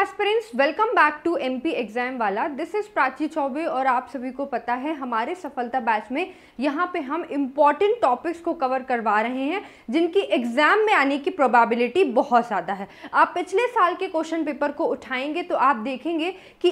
Aspirants welcome back to MP exam वाला this is Prachi Choubey और आप सभी को पता है हमारे सफलता बैच में यहाँ पे हम इम्पॉर्टेंट टॉपिक्स को कवर करवा रहे हैं जिनकी एग्ज़ाम में आने की प्रोबेबिलिटी बहुत ज़्यादा है आप पिछले साल के क्वेश्चन पेपर को उठाएंगे तो आप देखेंगे कि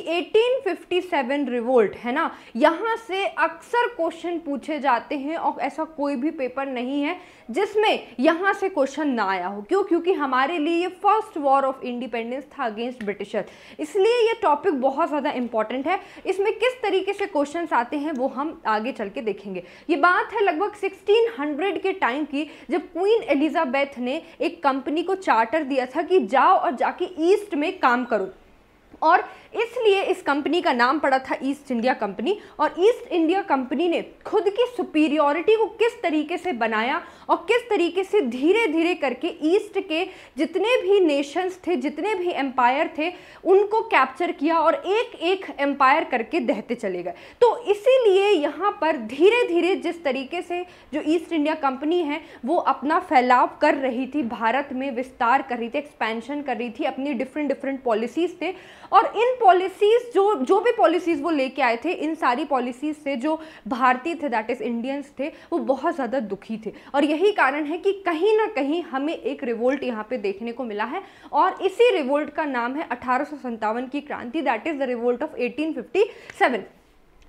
1857 रिवोल्ट है ना यहाँ से अक्सर क्वेश्चन पूछे जाते हैं और ऐसा कोई भी पेपर नहीं है जिसमें यहाँ से क्वेश्चन ना आया हो क्यों क्योंकि हमारे लिए ये फर्स्ट वॉर ऑफ इंडिपेंडेंस था अगेंस्ट ब्रिटिशर इसलिए ये टॉपिक बहुत ज़्यादा इंपॉर्टेंट है इसमें किस तरीके से क्वेश्चन आते हैं वो हम आगे चल के देखेंगे ये बात है लगभग सिक्सटीन के टाइम की जब क्वीन एलिजाबैथ ने एक कंपनी को चार्टर दिया था कि जाओ और जाके ईस्ट में काम करो और इसलिए इस कंपनी का नाम पड़ा था ईस्ट इंडिया कंपनी और ईस्ट इंडिया कंपनी ने खुद की सुपीरियोरिटी को किस तरीके से बनाया और किस तरीके से धीरे धीरे करके ईस्ट के जितने भी नेशंस थे जितने भी एम्पायर थे उनको कैप्चर किया और एक एक एम्पायर करके दहते चले गए तो इसीलिए यहाँ पर धीरे धीरे जिस तरीके से जो ईस्ट इंडिया कंपनी है वो अपना फैलाव कर रही थी भारत में विस्तार कर रही थी एक्सपेंशन कर रही थी अपनी डिफरेंट डिफरेंट पॉलिसीज थे और इन पॉलिसीज जो जो भी पॉलिसीज वो लेके आए थे इन सारी पॉलिसीज से जो भारतीय थे दैट इज़ इंडियंस थे वो बहुत ज़्यादा दुखी थे और यही कारण है कि कहीं ना कहीं हमें एक रिवोल्ट यहाँ पे देखने को मिला है और इसी रिवोल्ट का नाम है अठारह की क्रांति that is the revolt of eighteen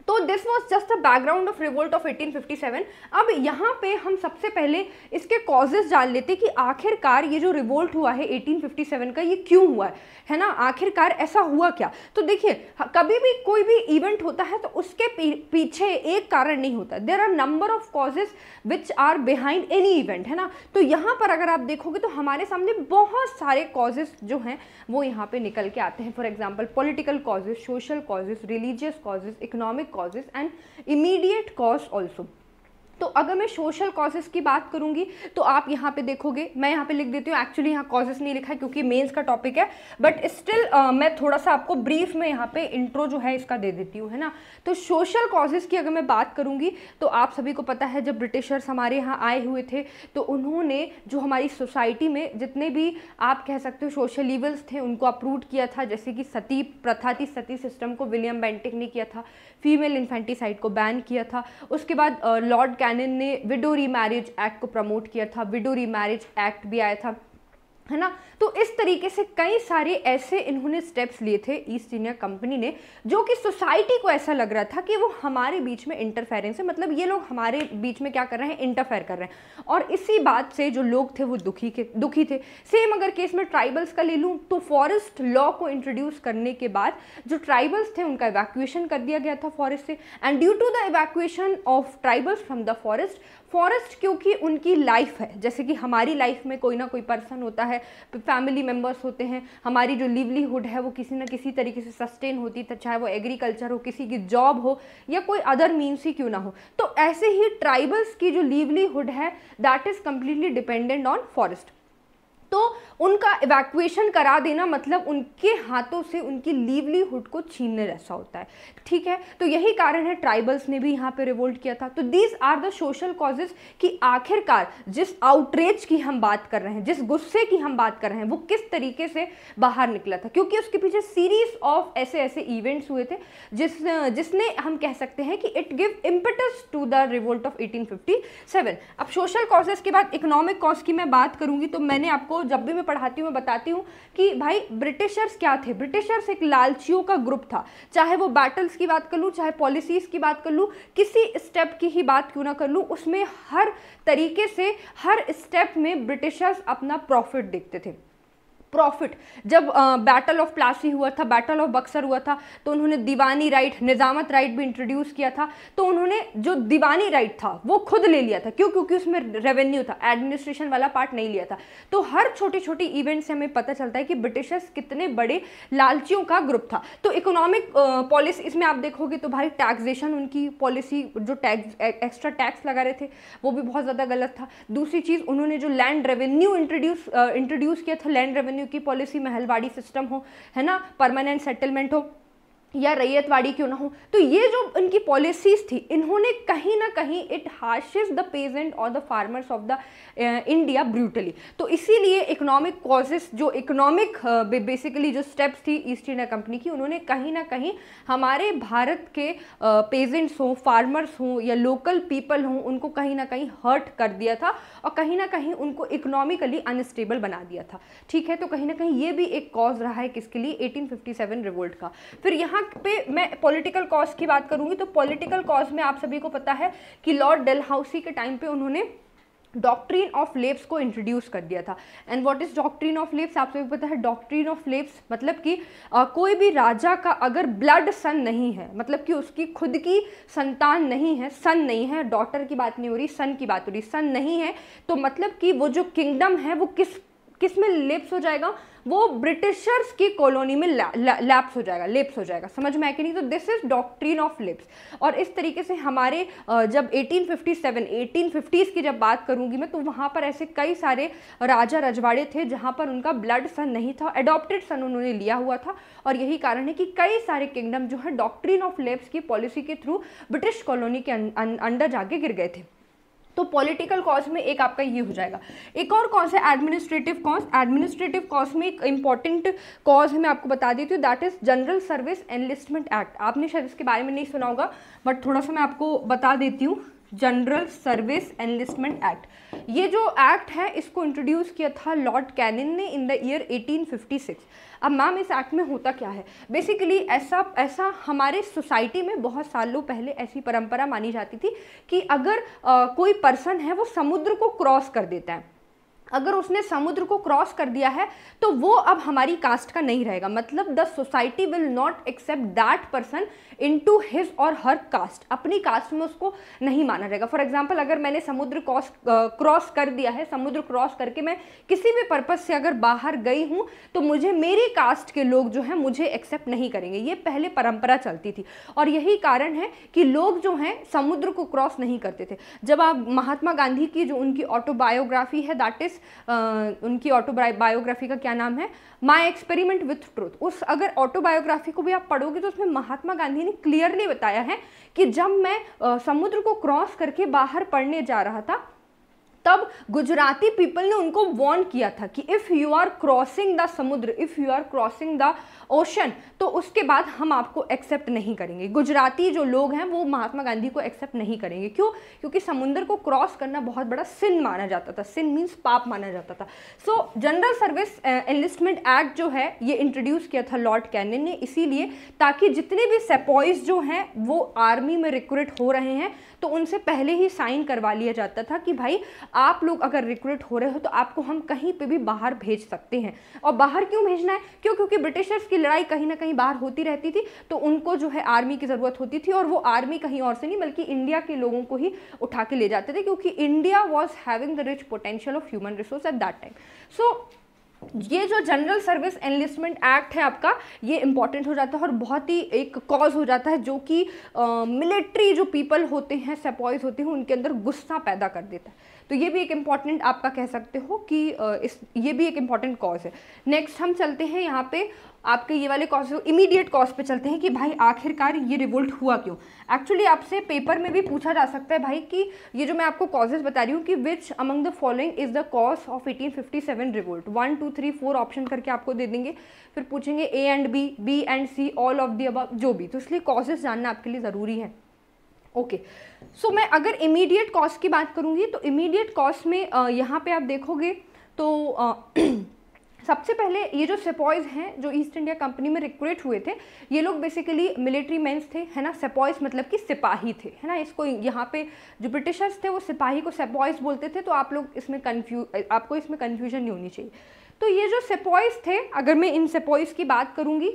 तो this was just a background of revolt of 1857 अब यहाँ पे हम सबसे पहले इसके कॉजेज जान लेते कि आखिरकार ये जो रिवोल्ट हुआ है 1857 का ये क्यों हुआ है है ना आखिरकार ऐसा हुआ क्या तो देखिए कभी भी कोई भी इवेंट होता है तो उसके पीछे एक कारण नहीं होता there are number of causes which are behind any event है ना तो यहाँ पर अगर आप देखोगे तो हमारे सामने बहुत सारे कॉजेज जो हैं वो यहाँ पे निकल के आते हैं for example political causes social causes religious causes economic causes and immediate cause also तो अगर मैं सोशल कॉजेज़ की बात करूंगी तो आप यहाँ पे देखोगे मैं यहाँ पे लिख देती हूँ एक्चुअली यहाँ कॉजेज़ नहीं लिखा है क्योंकि मेंस का टॉपिक है बट स्टिल uh, मैं थोड़ा सा आपको ब्रीफ में यहाँ पे इंट्रो जो है इसका दे देती हूँ है ना तो सोशल कॉजेज़ की अगर मैं बात करूँगी तो आप सभी को पता है जब ब्रिटिशर्स हमारे यहाँ आए हुए थे तो उन्होंने जो हमारी सोसाइटी में जितने भी आप कह सकते हो सोशल इवल्स थे उनको अप्रूव किया था जैसे कि सती प्रथा थी सती सिस्टम को विलियम बेंटिक ने किया था फीमेल इन्फेंटिसाइड को बैन किया था उसके बाद लॉर्ड कैनन ने विडो री मैरिज एक्ट को प्रमोट किया था विडो री मैरिज एक्ट भी आया था है ना तो इस तरीके से कई सारे ऐसे इन्होंने स्टेप्स लिए थे ईस्ट इंडिया कंपनी ने जो कि सोसाइटी को ऐसा लग रहा था कि वो हमारे बीच में इंटरफेरेंस है मतलब ये लोग हमारे बीच में क्या कर रहे हैं इंटरफेयर कर रहे हैं और इसी बात से जो लोग थे वो दुखी के दुखी थे सेम अगर केस में ट्राइबल्स का ले लूँ तो फॉरेस्ट लॉ को इंट्रोड्यूस करने के बाद जो ट्राइबल्स थे उनका इवैक्यूएशन कर दिया गया था फॉरेस्ट से and due to the evacuation of tribals from the forest forest क्योंकि उनकी लाइफ है जैसे कि हमारी लाइफ में कोई ना कोई पर्सन होता है फैमिली मेम्बर्स होते हैं हमारी जो लिवलीहुड है वो किसी ना किसी तरीके से सस्टेन होती है चाहे वो एग्रीकल्चर हो किसी की जॉब हो या कोई अदर मीन्स ही क्यों ना हो तो ऐसे ही ट्राइबल्स की जो लिवलीहुड है that is completely dependent on forest तो उनका इवैक्यूएशन करा देना मतलब उनके हाथों से उनकी लीवलीहुड को छीनने जैसा होता है ठीक है तो यही कारण है ट्राइबल्स ने भी यहाँ पे रिवोल्ट किया था तो these are the social causes कि आखिरकार जिस आउटरेज की हम बात कर रहे हैं जिस गुस्से की हम बात कर रहे हैं वो किस तरीके से बाहर निकला था क्योंकि उसके पीछे सीरीज ऑफ ऐसे ऐसे इवेंट्स हुए थे जिस जिसने हम कह सकते हैं कि it give impetus to the revolt of eighteen अब सोशल कॉजेज के बाद इकोनॉमिक कॉज की मैं बात करूंगी तो मैंने आपको को जब भी मैं पढ़ाती हूँ मैं बताती हूँ कि भाई ब्रिटिशर्स क्या थे ब्रिटिशर्स एक लालचियों का ग्रुप था चाहे वो बैटल्स की बात कर लूँ चाहे पॉलिसीज़ की बात कर लूँ किसी स्टेप की ही बात क्यों ना कर लूँ उसमें हर तरीके से हर स्टेप में ब्रिटिशर्स अपना प्रॉफिट देखते थे प्रॉफिट जब बैटल ऑफ प्लासी हुआ था बैटल ऑफ बक्सर हुआ था तो उन्होंने दीवानी राइट निज़ामत राइट भी इंट्रोड्यूस किया था तो उन्होंने जो दीवानी राइट था वो खुद ले लिया था क्यों क्योंकि उसमें रेवेन्यू था एडमिनिस्ट्रेशन वाला पार्ट नहीं लिया था तो हर छोटी छोटी इवेंट से हमें पता चलता है कि ब्रिटिशर्स कितने बड़े लालचियों का ग्रुप था तो इकोनॉमिक पॉलिसी इसमें आप देखोगे तो भाई टैक्सेशन उनकी पॉलिसी जो टैक्स एक्स्ट्रा टैक्स लगा रहे थे वो भी बहुत ज़्यादा गलत था दूसरी चीज़ उन्होंने जो लैंड रेवेन्यू इंट्रोड्यूस इंट्रोड्यूस किया था लैंड रेवेन्यू की पॉलिसी महलवाड़ी सिस्टम हो है ना परमानेंट सेटलमेंट हो या रैयतवाड़ी क्यों ना हो तो ये जो इनकी पॉलिसीज थी इन्होंने कहीं ना कहीं इट हार्शिज द पेजेंट और the farmers of the India brutally तो इसीलिए इकोनॉमिक कॉजेस जो इकोनॉमिक बेसिकली uh, जो स्टेप्स थी ईस्ट इंडिया कंपनी की उन्होंने कहीं ना कहीं हमारे भारत के पेजेंट्स uh, हों फार्मर्स हों या लोकल पीपल हों उनको कहीं ना कहीं हर्ट कर दिया था और कहीं ना कहीं उनको इकोनॉमिकली अनस्टेबल बना दिया था ठीक है तो कहीं ना कहीं ये भी एक कॉज रहा है किसके लिए एटीन रिवोल्ट का फिर यहाँ पे मैं पॉलिटिकल कॉज की बात करूँगी तो पॉलिटिकल कॉज में आप सभी को पता है कि लॉर्ड डेलहाउसी के टाइम पे उन्होंने डॉक्ट्रीन ऑफ लेप्स को इंट्रोड्यूस कर दिया था and what is doctrine of lapse आप सभी पता है डॉक्ट्रीन ऑफ लेप्स मतलब कि आ, कोई भी राजा का अगर ब्लड सन नहीं है मतलब कि उसकी खुद की संतान नहीं है सन नहीं है डॉटर की बात नहीं हो रही सन की बात हो रही सन नहीं है तो मतलब कि वो जो किंगडम है वो किस किस में लिप्स हो जाएगा वो ब्रिटिशर्स की कॉलोनी में ला, लैप्स हो जाएगा लेप्स हो जाएगा समझ में आए कि नहीं तो this is doctrine of lapse और इस तरीके से हमारे जब 1857 1850s की जब बात करूंगी मैं तो वहाँ पर ऐसे कई सारे राजा रजवाड़े थे जहाँ पर उनका ब्लड सन नहीं था एडॉप्टेड सन उन्होंने लिया हुआ था और यही कारण है कि कई सारे किंगडम जो है डॉक्ट्रीन ऑफ लेप्स की पॉलिसी के थ्रू ब्रिटिश कॉलोनी के अंडर अं, जाके गिर गए थे तो पॉलिटिकल कॉस्ट में एक आपका ये हो जाएगा एक और कॉज है एडमिनिस्ट्रेटिव कॉज एडमिनिस्ट्रेटिव कॉज में एक इंपॉर्टेंट कॉज है मैं आपको बता देती हूँ that is General Service Enlistment Act आपने शायद इसके बारे में नहीं सुना होगा बट थोड़ा सा मैं आपको बता देती हूँ जनरल सर्विस एनलिस्टमेंट एक्ट ये जो एक्ट है इसको इंट्रोड्यूस किया था लॉर्ड कैनिन ने इन द ईयर 1856 अब मैम इस एक्ट में होता क्या है बेसिकली ऐसा ऐसा हमारे सोसाइटी में बहुत सालों पहले ऐसी परंपरा मानी जाती थी कि अगर आ, कोई पर्सन है वो समुद्र को क्रॉस कर देता है अगर उसने समुद्र को क्रॉस कर दिया है तो वो अब हमारी कास्ट का नहीं रहेगा मतलब the society will not accept that person into his और हर कास्ट अपनी कास्ट में उसको नहीं माना जाएगा फॉर एग्जाम्पल अगर मैंने समुद्र क्रॉस क्रॉस uh, कर दिया है समुद्र क्रॉस करके मैं किसी भी पर्पज़ से अगर बाहर गई हूँ तो मुझे मेरी कास्ट के लोग जो हैं मुझे एक्सेप्ट नहीं करेंगे ये पहले परंपरा चलती थी और यही कारण है कि लोग जो हैं समुद्र को क्रॉस नहीं करते थे जब आप महात्मा गांधी की जो उनकी ऑटोबायोग्राफी है दैट इज़ uh, उनकी ऑटोबायोग्राफी का क्या नाम है माई एक्सपेरिमेंट विथ ट्रूथ उस अगर ऑटोबायोग्राफी को भी आप पढ़ोगे तो उसमें महात्मा गांधी ने क्लियरली बताया है कि जब मैं समुद्र को क्रॉस करके बाहर पढ़ने जा रहा था तब गुजराती पीपल ने उनको वॉर्न किया था कि if you are crossing the समुद्र if you are crossing the ocean तो उसके बाद हम आपको एक्सेप्ट नहीं करेंगे गुजराती जो लोग हैं वो महात्मा गांधी को एक्सेप्ट नहीं करेंगे क्यों क्योंकि समुद्र को क्रॉस करना बहुत बड़ा सिन माना जाता था सिन मीन्स पाप माना जाता था so General Service Enlistment Act जो है ये इंट्रोड्यूस किया था लॉर्ड कैनन ने इसीलिए ताकि जितने भी सेपॉइज जो हैं वो आर्मी में रिक्रूट हो रहे हैं तो उनसे पहले ही साइन करवा लिया जाता था कि भाई आप लोग अगर रिक्रूट हो रहे हो तो आपको हम कहीं पर भी बाहर भेज सकते हैं और बाहर क्यों भेजना है क्यों क्योंकि ब्रिटिशर्स की लड़ाई कहीं ना कहीं बाहर होती रहती थी तो उनको जो है आर्मी की ज़रूरत होती थी और वो आर्मी कहीं और से नहीं बल्कि इंडिया के लोगों को ही उठा के ले जाते थे क्योंकि India was having the rich potential of human resource at that time so ये जो जनरल सर्विस एनलिस्टमेंट एक्ट है आपका ये इम्पॉर्टेंट हो जाता है और बहुत ही एक कॉज हो जाता है जो कि मिलिट्री जो पीपल होते हैं सेपॉइज होते हैं उनके अंदर गुस्सा पैदा कर देता है तो ये भी एक इम्पॉर्टेंट आपका कह सकते हो कि इस ये भी एक इम्पॉर्टेंट कॉज है नेक्स्ट हम चलते हैं यहाँ पे आपके ये वाले कॉज इमीडिएट कॉज पे चलते हैं कि भाई आखिरकार ये रिवोल्ट हुआ क्यों एक्चुअली आपसे पेपर में भी पूछा जा सकता है भाई कि ये जो मैं आपको कॉजेज बता रही हूँ कि which among the following is the cause of 1857 revolt one two three four option करके आपको दे देंगे फिर पूछेंगे A and B B and C all of the अब जो भी तो इसलिए कॉजेज जानना आपके लिए ज़रूरी है ओके सो मैं अगर इमीडिएट कॉस्ट की बात करूंगी तो इमीडिएट कॉस्ट में यहाँ पे आप देखोगे तो सबसे पहले ये जो सेपॉयज़ हैं जो ईस्ट इंडिया कंपनी में रिक्रूट हुए थे ये लोग बेसिकली मिलिट्री मैंस थे है ना सेपॉयज़ मतलब कि सिपाही थे है ना इसको यहाँ पे जो ब्रिटिशर्स थे वो सिपाही को सेपॉयज़ बोलते थे तो आप लोग इसमें कन्फ्यू आपको इसमें कन्फ्यूजन नहीं होनी चाहिए तो ये जो सेपॉयज़ थे अगर मैं इन सेपॉयज़ की बात करूँगी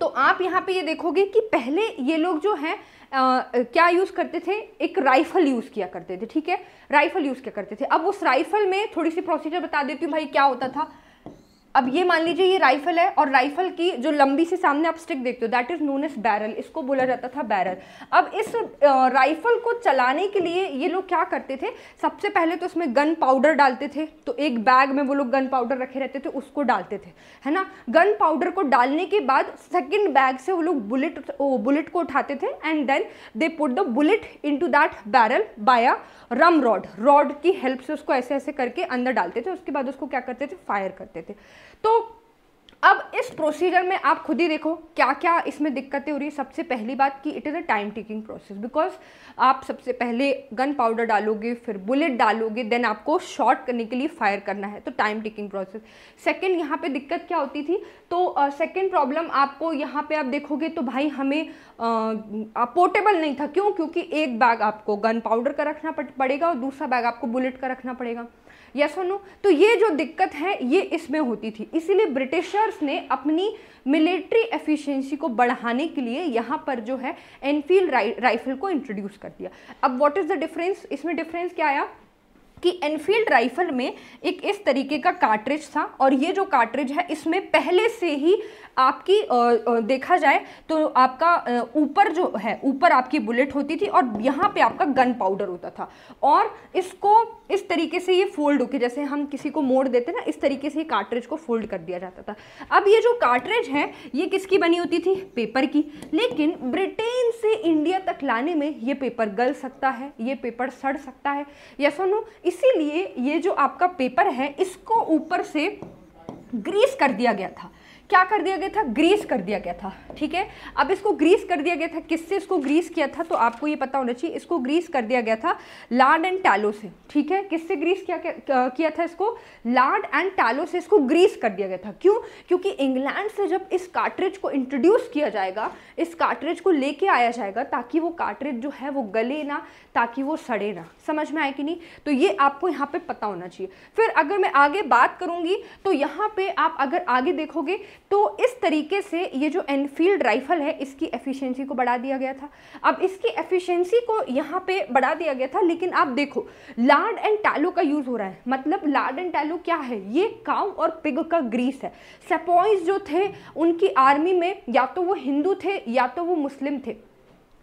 तो आप यहाँ पे ये देखोगे कि पहले ये लोग जो हैं आ, क्या यूज़ करते थे एक राइफल यूज़ किया करते थे ठीक है राइफल यूज़ किया करते थे अब उस राइफल में थोड़ी सी प्रोसीजर बता देती हूँ भाई क्या होता था अब ये मान लीजिए ये राइफल है और राइफल की जो लंबी से सामने आप स्टिक देखते हो that is known as barrel इसको बोला जाता था बैरल अब इस राइफल को चलाने के लिए ये लोग क्या करते थे सबसे पहले तो इसमें गन पाउडर डालते थे तो एक बैग में वो लोग गन पाउडर रखे रहते थे उसको डालते थे है ना गन पाउडर को डालने के बाद सेकेंड बैग से वो लोग बुलेट बुलेट को उठाते थे and then they put the bullet into that barrel via ramrod rod की हेल्प से उसको ऐसे ऐसे करके अंदर डालते थे उसके बाद उसको क्या करते थे फायर करते थे तो अब इस प्रोसीजर में आप खुद ही देखो क्या क्या इसमें दिक्कतें हो रही है सबसे पहली बात कि it is a time taking process because आप सबसे पहले गन पाउडर डालोगे फिर बुलेट डालोगे देन आपको शॉट करने के लिए फायर करना है तो टाइम टेकिंग प्रोसेस सेकंड यहाँ पे दिक्कत क्या होती थी तो सेकंड uh, प्रॉब्लम आपको यहाँ पे आप देखोगे तो भाई हमें पोर्टेबल uh, नहीं था क्यों क्योंकि एक बैग आपको गन पाउडर का रखना पड़ेगा और दूसरा बैग आपको बुलेट का रखना पड़ेगा यस yes नो तो ये जो दिक्कत है ये इसमें होती थी इसीलिए ब्रिटिशर यूज़र्स ने अपनी मिलिट्री एफिशिएंसी को बढ़ाने के लिए यहाँ पर जो है एनफील्ड राइफल को इंट्रोड्यूस कर दिया अब व्हाट इज़ द डिफरेंस इसमें डिफरेंस क्या आया कि एनफील्ड राइफल में एक इस तरीके का कार्ट्रिज था और ये जो कार्ट्रिज है इसमें पहले से ही आपकी देखा जाए तो आपका ऊपर जो है ऊपर आपकी बुलेट होती थी और यहाँ पे आपका गन पाउडर होता था और इसको इस तरीके से ये फोल्ड होके जैसे हम किसी को मोड़ देते ना इस तरीके से कार्ट्रिज को फोल्ड कर दिया जाता था अब ये जो कार्ट्रिज है ये किसकी बनी होती थी पेपर की लेकिन ब्रिटेन से इंडिया तक लाने में ये पेपर गल सकता है ये पेपर सड़ सकता है या सुनो इसीलिए ये जो आपका पेपर है इसको ऊपर से ग्रीस कर दिया गया था क्या कर दिया गया था ग्रीस कर दिया गया था ठीक है अब इसको ग्रीस कर दिया गया था किससे इसको ग्रीस किया था तो आपको ये पता होना चाहिए इसको ग्रीस कर दिया गया था लार्ड एंड टैलो से ठीक है किससे ग्रीस किया किया था इसको लार्ड एंड टैलो से इसको ग्रीस कर दिया गया था क्यों क्योंकि इंग्लैंड से जब इस कार्ट्रिज को इंट्रोड्यूस किया जाएगा इस कार्ट्रिज को लेके आया जाएगा ताकि वो कार्ट्रिज जो है वो गले ना ताकि वो सड़े ना समझ में आए कि नहीं तो ये आपको यहाँ पे पता होना चाहिए फिर अगर मैं आगे बात करूँगी तो यहाँ पे आप अगर आगे देखोगे तो इस तरीके से ये जो एनफील्ड राइफल है इसकी एफिशिएंसी को बढ़ा दिया गया था अब इसकी एफिशिएंसी को यहाँ पे बढ़ा दिया गया था लेकिन आप देखो लार्ड एंड टैलो का यूज़ हो रहा है मतलब लार्ड एंड टैलो क्या है ये काउ और पिग का ग्रीस है सेपॉइज जो थे उनकी आर्मी में या तो वो हिंदू थे या तो वो मुस्लिम थे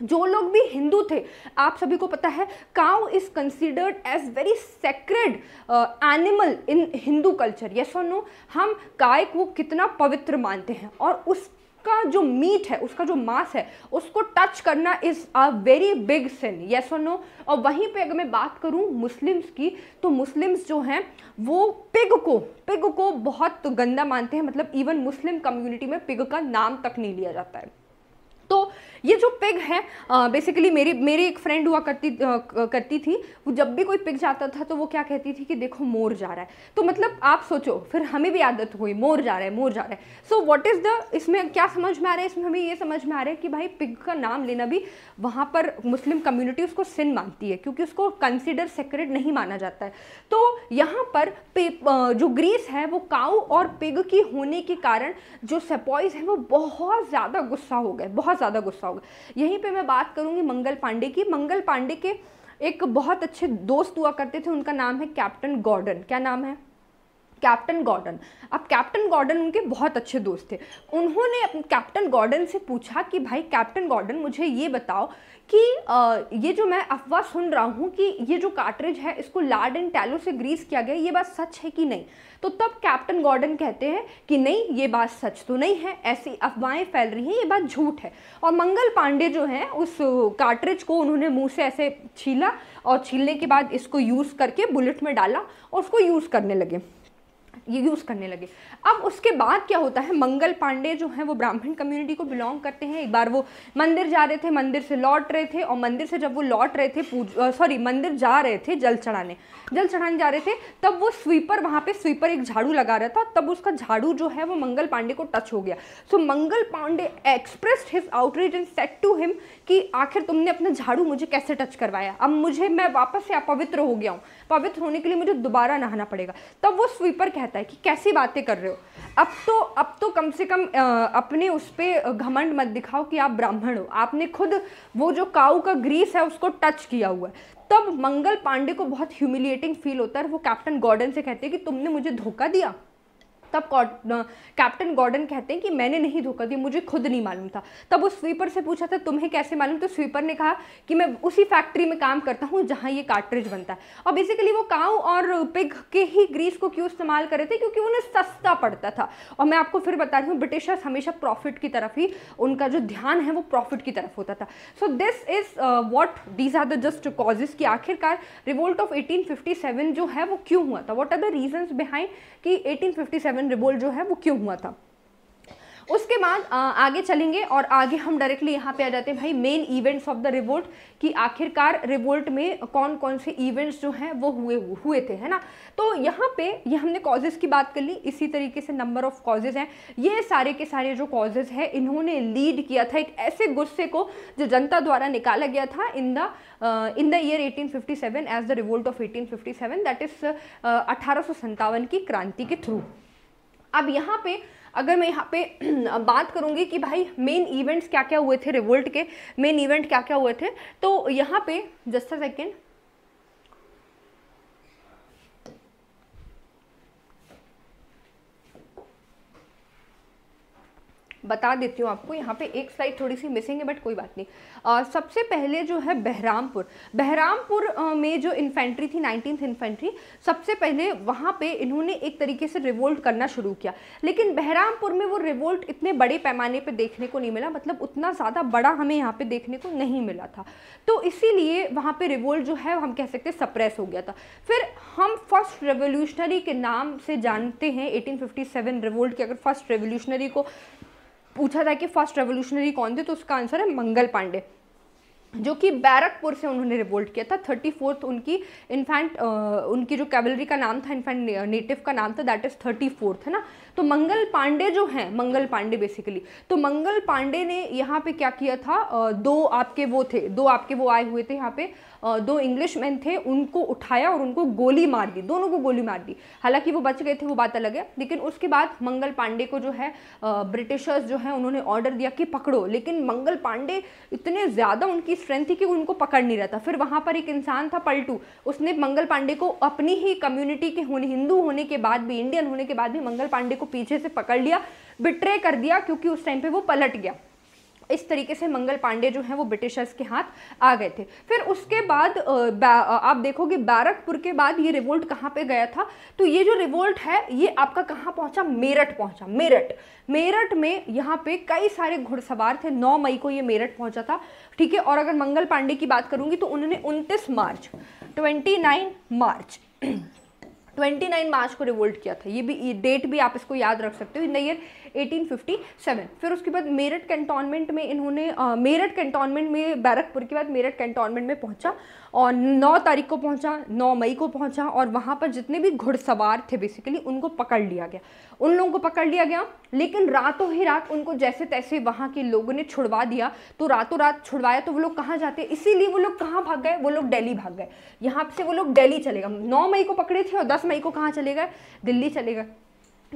जो लोग भी हिंदू थे आप सभी को पता है cow is considered as very sacred animal in Hindu culture yes और नो हम काय को कितना पवित्र मानते हैं और उस का जो मीट है उसका जो मांस है उसको टच करना is a very big sin yes और नो और वहीं पे अगर मैं बात करूं मुस्लिम्स की तो मुस्लिम्स जो हैं वो पिग को पिग को बहुत गंदा मानते हैं मतलब इवन मुस्लिम कम्युनिटी में पिग का नाम तक नहीं लिया जाता है तो ये जो पिग है बेसिकली मेरी मेरी एक फ्रेंड हुआ करती करती थी वो जब भी कोई पिग जाता था तो वो क्या कहती थी कि देखो मोर जा रहा है तो मतलब आप सोचो फिर हमें भी आदत हुई मोर जा रहा है मोर जा रहा है सो वॉट इज़ द इसमें क्या समझ में आ रहा है इसमें हमें ये समझ में आ रहा है कि भाई पिग का नाम लेना भी वहाँ पर मुस्लिम कम्युनिटी उसको सिन मानती है क्योंकि उसको कंसिडर सेक्रेट नहीं माना जाता है तो यहाँ पर जो ग्रीस है वो काउ और पिग की होने के कारण जो सेपॉइज है वो बहुत ज़्यादा गुस्सा हो गए बहुत ज़्यादा गुस्सा हो होगा यहीं पे मैं बात करूंगी मंगल पांडे की मंगल पांडे के एक बहुत अच्छे दोस्त हुआ करते थे उनका नाम है कैप्टन गॉर्डन क्या नाम है कैप्टन गॉर्डन अब कैप्टन गॉर्डन उनके बहुत अच्छे दोस्त थे उन्होंने कैप्टन गॉर्डन से पूछा कि भाई कैप्टन गॉर्डन मुझे ये बताओ कि ये जो मैं अफवाह सुन रहा हूँ कि ये जो कार्ट्रिज है इसको लार्ड एंड टैलो से ग्रीस किया गया ये बात सच है कि नहीं तो तब कैप्टन गॉर्डन कहते हैं कि नहीं ये बात सच तो नहीं है ऐसी अफवाहें फैल रही हैं ये बात झूठ है और मंगल पांडे जो हैं उस कार्ट्रिज को उन्होंने मुँह से ऐसे छीला और छीलने के बाद इसको यूज़ करके बुलेट में डाला और उसको यूज़ करने लगे यूज़ करने लगे अब उसके बाद क्या होता है मंगल पांडे जो हैं वो ब्राह्मण कम्युनिटी को बिलोंग करते हैं एक बार वो मंदिर जा रहे थे मंदिर से लौट रहे थे और मंदिर से जब वो लौट रहे थे सॉरी मंदिर जा रहे थे जल चढ़ाने जल चढ़ाने जा रहे थे तब वो स्वीपर वहाँ पर स्वीपर एक झाड़ू लगा रहा था तब उसका झाड़ू जो है वो मंगल पांडे को टच हो गया so Mangal Pandey expressed his outrage and said to him कि आखिर तुमने अपना झाड़ू मुझे कैसे टच करवाया अब मुझे मैं वापस से अपवित्र हो गया हूँ पवित्र होने के लिए मुझे दोबारा नहाना पड़ेगा तब वो स्वीपर कहता है कि कैसी बातें कर रहे हो अब तो अब तो कम से कम अपने उस पर घमंड मत दिखाओ कि आप ब्राह्मण हो आपने खुद वो जो काऊ का ग्रीस है उसको टच किया हुआ है तब मंगल पांडे को बहुत ह्यूमिलिएटिंग फील होता है वो कैप्टन गॉर्डन से कहते हैं कि तुमने मुझे धोखा दिया तब कैप्टन गॉर्डन कहते हैं कि मैंने नहीं धोखा दिया मुझे खुद नहीं मालूम था तब उस स्वीपर से पूछा था तुम्हें कैसे मालूम तो स्वीपर ने कहा कि मैं उसी फैक्ट्री में काम करता हूँ जहाँ ये कार्ट्रिज बनता है और बेसिकली वो काउ और पिग के ही ग्रीस को क्यों इस्तेमाल करे थे क्योंकि उन्हें सस्ता पड़ता था और मैं आपको फिर बता रही हूँ ब्रिटिशर्स हमेशा प्रॉफिट की तरफ ही उनका जो ध्यान है वो प्रॉफिट की तरफ होता था so this is what these are the just causes कि आखिरकार रिवोल्ट ऑफ 1857 जो है वो क्यों हुआ था what are the reasons behind कि 1857 सेवन रिवोल्ट जो है वो क्यों हुआ था उसके बाद आगे चलेंगे और आगे हम डायरेक्टली यहाँ पे आ जाते हैं भाई main events of the revolt कि आखिरकार रिवोल्ट में कौन कौन से इवेंट्स जो हैं वो हुए हुए थे है ना तो यहाँ पे ये यह हमने कॉजेज़ की बात कर ली इसी तरीके से नंबर ऑफ कॉजेज़ हैं ये सारे के सारे जो कॉजेज़ हैं इन्होंने लीड किया था एक ऐसे गुस्से को जो जनता द्वारा निकाला गया था in the in the year eighteen as the revolt of eighteen that is अठारह की क्रांति के थ्रू अब यहाँ पे अगर मैं यहाँ पे बात करूँगी कि भाई मेन इवेंट्स क्या क्या हुए थे रिवोल्ट के मेन इवेंट क्या क्या हुए थे तो यहाँ पे जस्ट अ सेकेंड बता देती हूँ आपको यहाँ पे एक स्लाइड थोड़ी सी मिसिंग है बट कोई बात नहीं आ, सबसे पहले जो है बहरामपुर बहरामपुर में जो इन्फेंट्री थी नाइनटीन इन्फेंट्री सबसे पहले वहाँ पे इन्होंने एक तरीके से रिवोल्ट करना शुरू किया लेकिन बहरामपुर में वो रिवोल्ट इतने बड़े पैमाने पर देखने को नहीं मिला मतलब उतना ज़्यादा बड़ा हमें यहाँ पर देखने को नहीं मिला था तो इसीलिए वहाँ पर रिवोल्ट जो है हम कह सकते सप्रेस हो गया था फिर हम फर्स्ट रेवोल्यूशनरी के नाम से जानते हैं 1857 रिवोल्ट के अगर फर्स्ट रेवोल्यूशनरी को पूछा था कि फर्स्ट रेवोल्यूशनरी कौन थे तो उसका आंसर है मंगल पांडे जो कि बैरकपुर से उन्होंने रिवोल्ट किया था थर्टी फोर्थ उनकी इन्फैंट उनकी जो कैवलरी का नाम था इन्फैंट नेटिव का नाम था दैट इज़ थर्टी फोर्थ है ना तो मंगल पांडे जो हैं मंगल पांडे बेसिकली तो मंगल पांडे ने यहाँ पे क्या किया था दो आपके वो थे दो आपके वो आए हुए थे यहाँ पे दो इंग्लिश मैन थे उनको उठाया और उनको गोली मार दी दोनों को गोली मार दी हालांकि वो बच गए थे वो बात अलग है लेकिन उसके बाद मंगल पांडे को जो है ब्रिटिशर्स जो है उन्होंने ऑर्डर दिया कि पकड़ो लेकिन मंगल पांडे इतने ज़्यादा उनकी स्ट्रेंथ थी कि उनको पकड़ नहीं रहा था फिर वहाँ पर एक इंसान था पलटू उसने मंगल पांडे को अपनी ही कम्युनिटी के होने हिंदू होने के बाद भी इंडियन होने के बाद भी मंगल पांडे को को पीछे से पकड़ लिया बिट्रे कर दिया क्योंकि उस टाइम पे वो पलट गया इस तरीके से मंगल पांडे जो हैं वो ब्रिटिशर्स के हाथ आ गए थे फिर उसके बाद आप देखोगे बैरकपुर के बाद ये रिवोल्ट कहाँ पे गया था तो ये जो रिवोल्ट है ये आपका कहाँ पहुँचा मेरठ पहुँचा मेरठ मेरठ में यहाँ पे कई सारे घुड़सवार थे 9 मई को ये मेरठ पहुँचा था ठीक है और अगर मंगल पांडे की बात करूँगी तो उन्होंने उनतीस मार्च ट्वेंटी मार्च 29 मार्च को रिवोल्ट किया था ये भी डेट भी आप इसको याद रख सकते हो इन द ईयर 1857 फिर उसके बाद मेरठ कैंटोनमेंट में इन्होंने मेरठ कैंटोनमेंट में बैरकपुर के बाद मेरठ कैंटोनमेंट में पहुंचा और नौ तारीख को पहुंचा नौ मई को पहुंचा और वहाँ पर जितने भी घुड़सवार थे बेसिकली उनको पकड़ लिया गया उन लोगों को पकड़ लिया गया लेकिन रातों ही रात उनको जैसे तैसे वहाँ के लोगों ने छुड़वा दिया तो रातों रात छुड़वाया तो वो लोग कहाँ जाते इसीलिए वो लोग कहाँ भाग गए वो लोग डेली भाग गए यहाँ से वो लोग डेली चले गए नौ मई को पकड़े थे और दस मई को कहाँ चले गए दिल्ली चले गए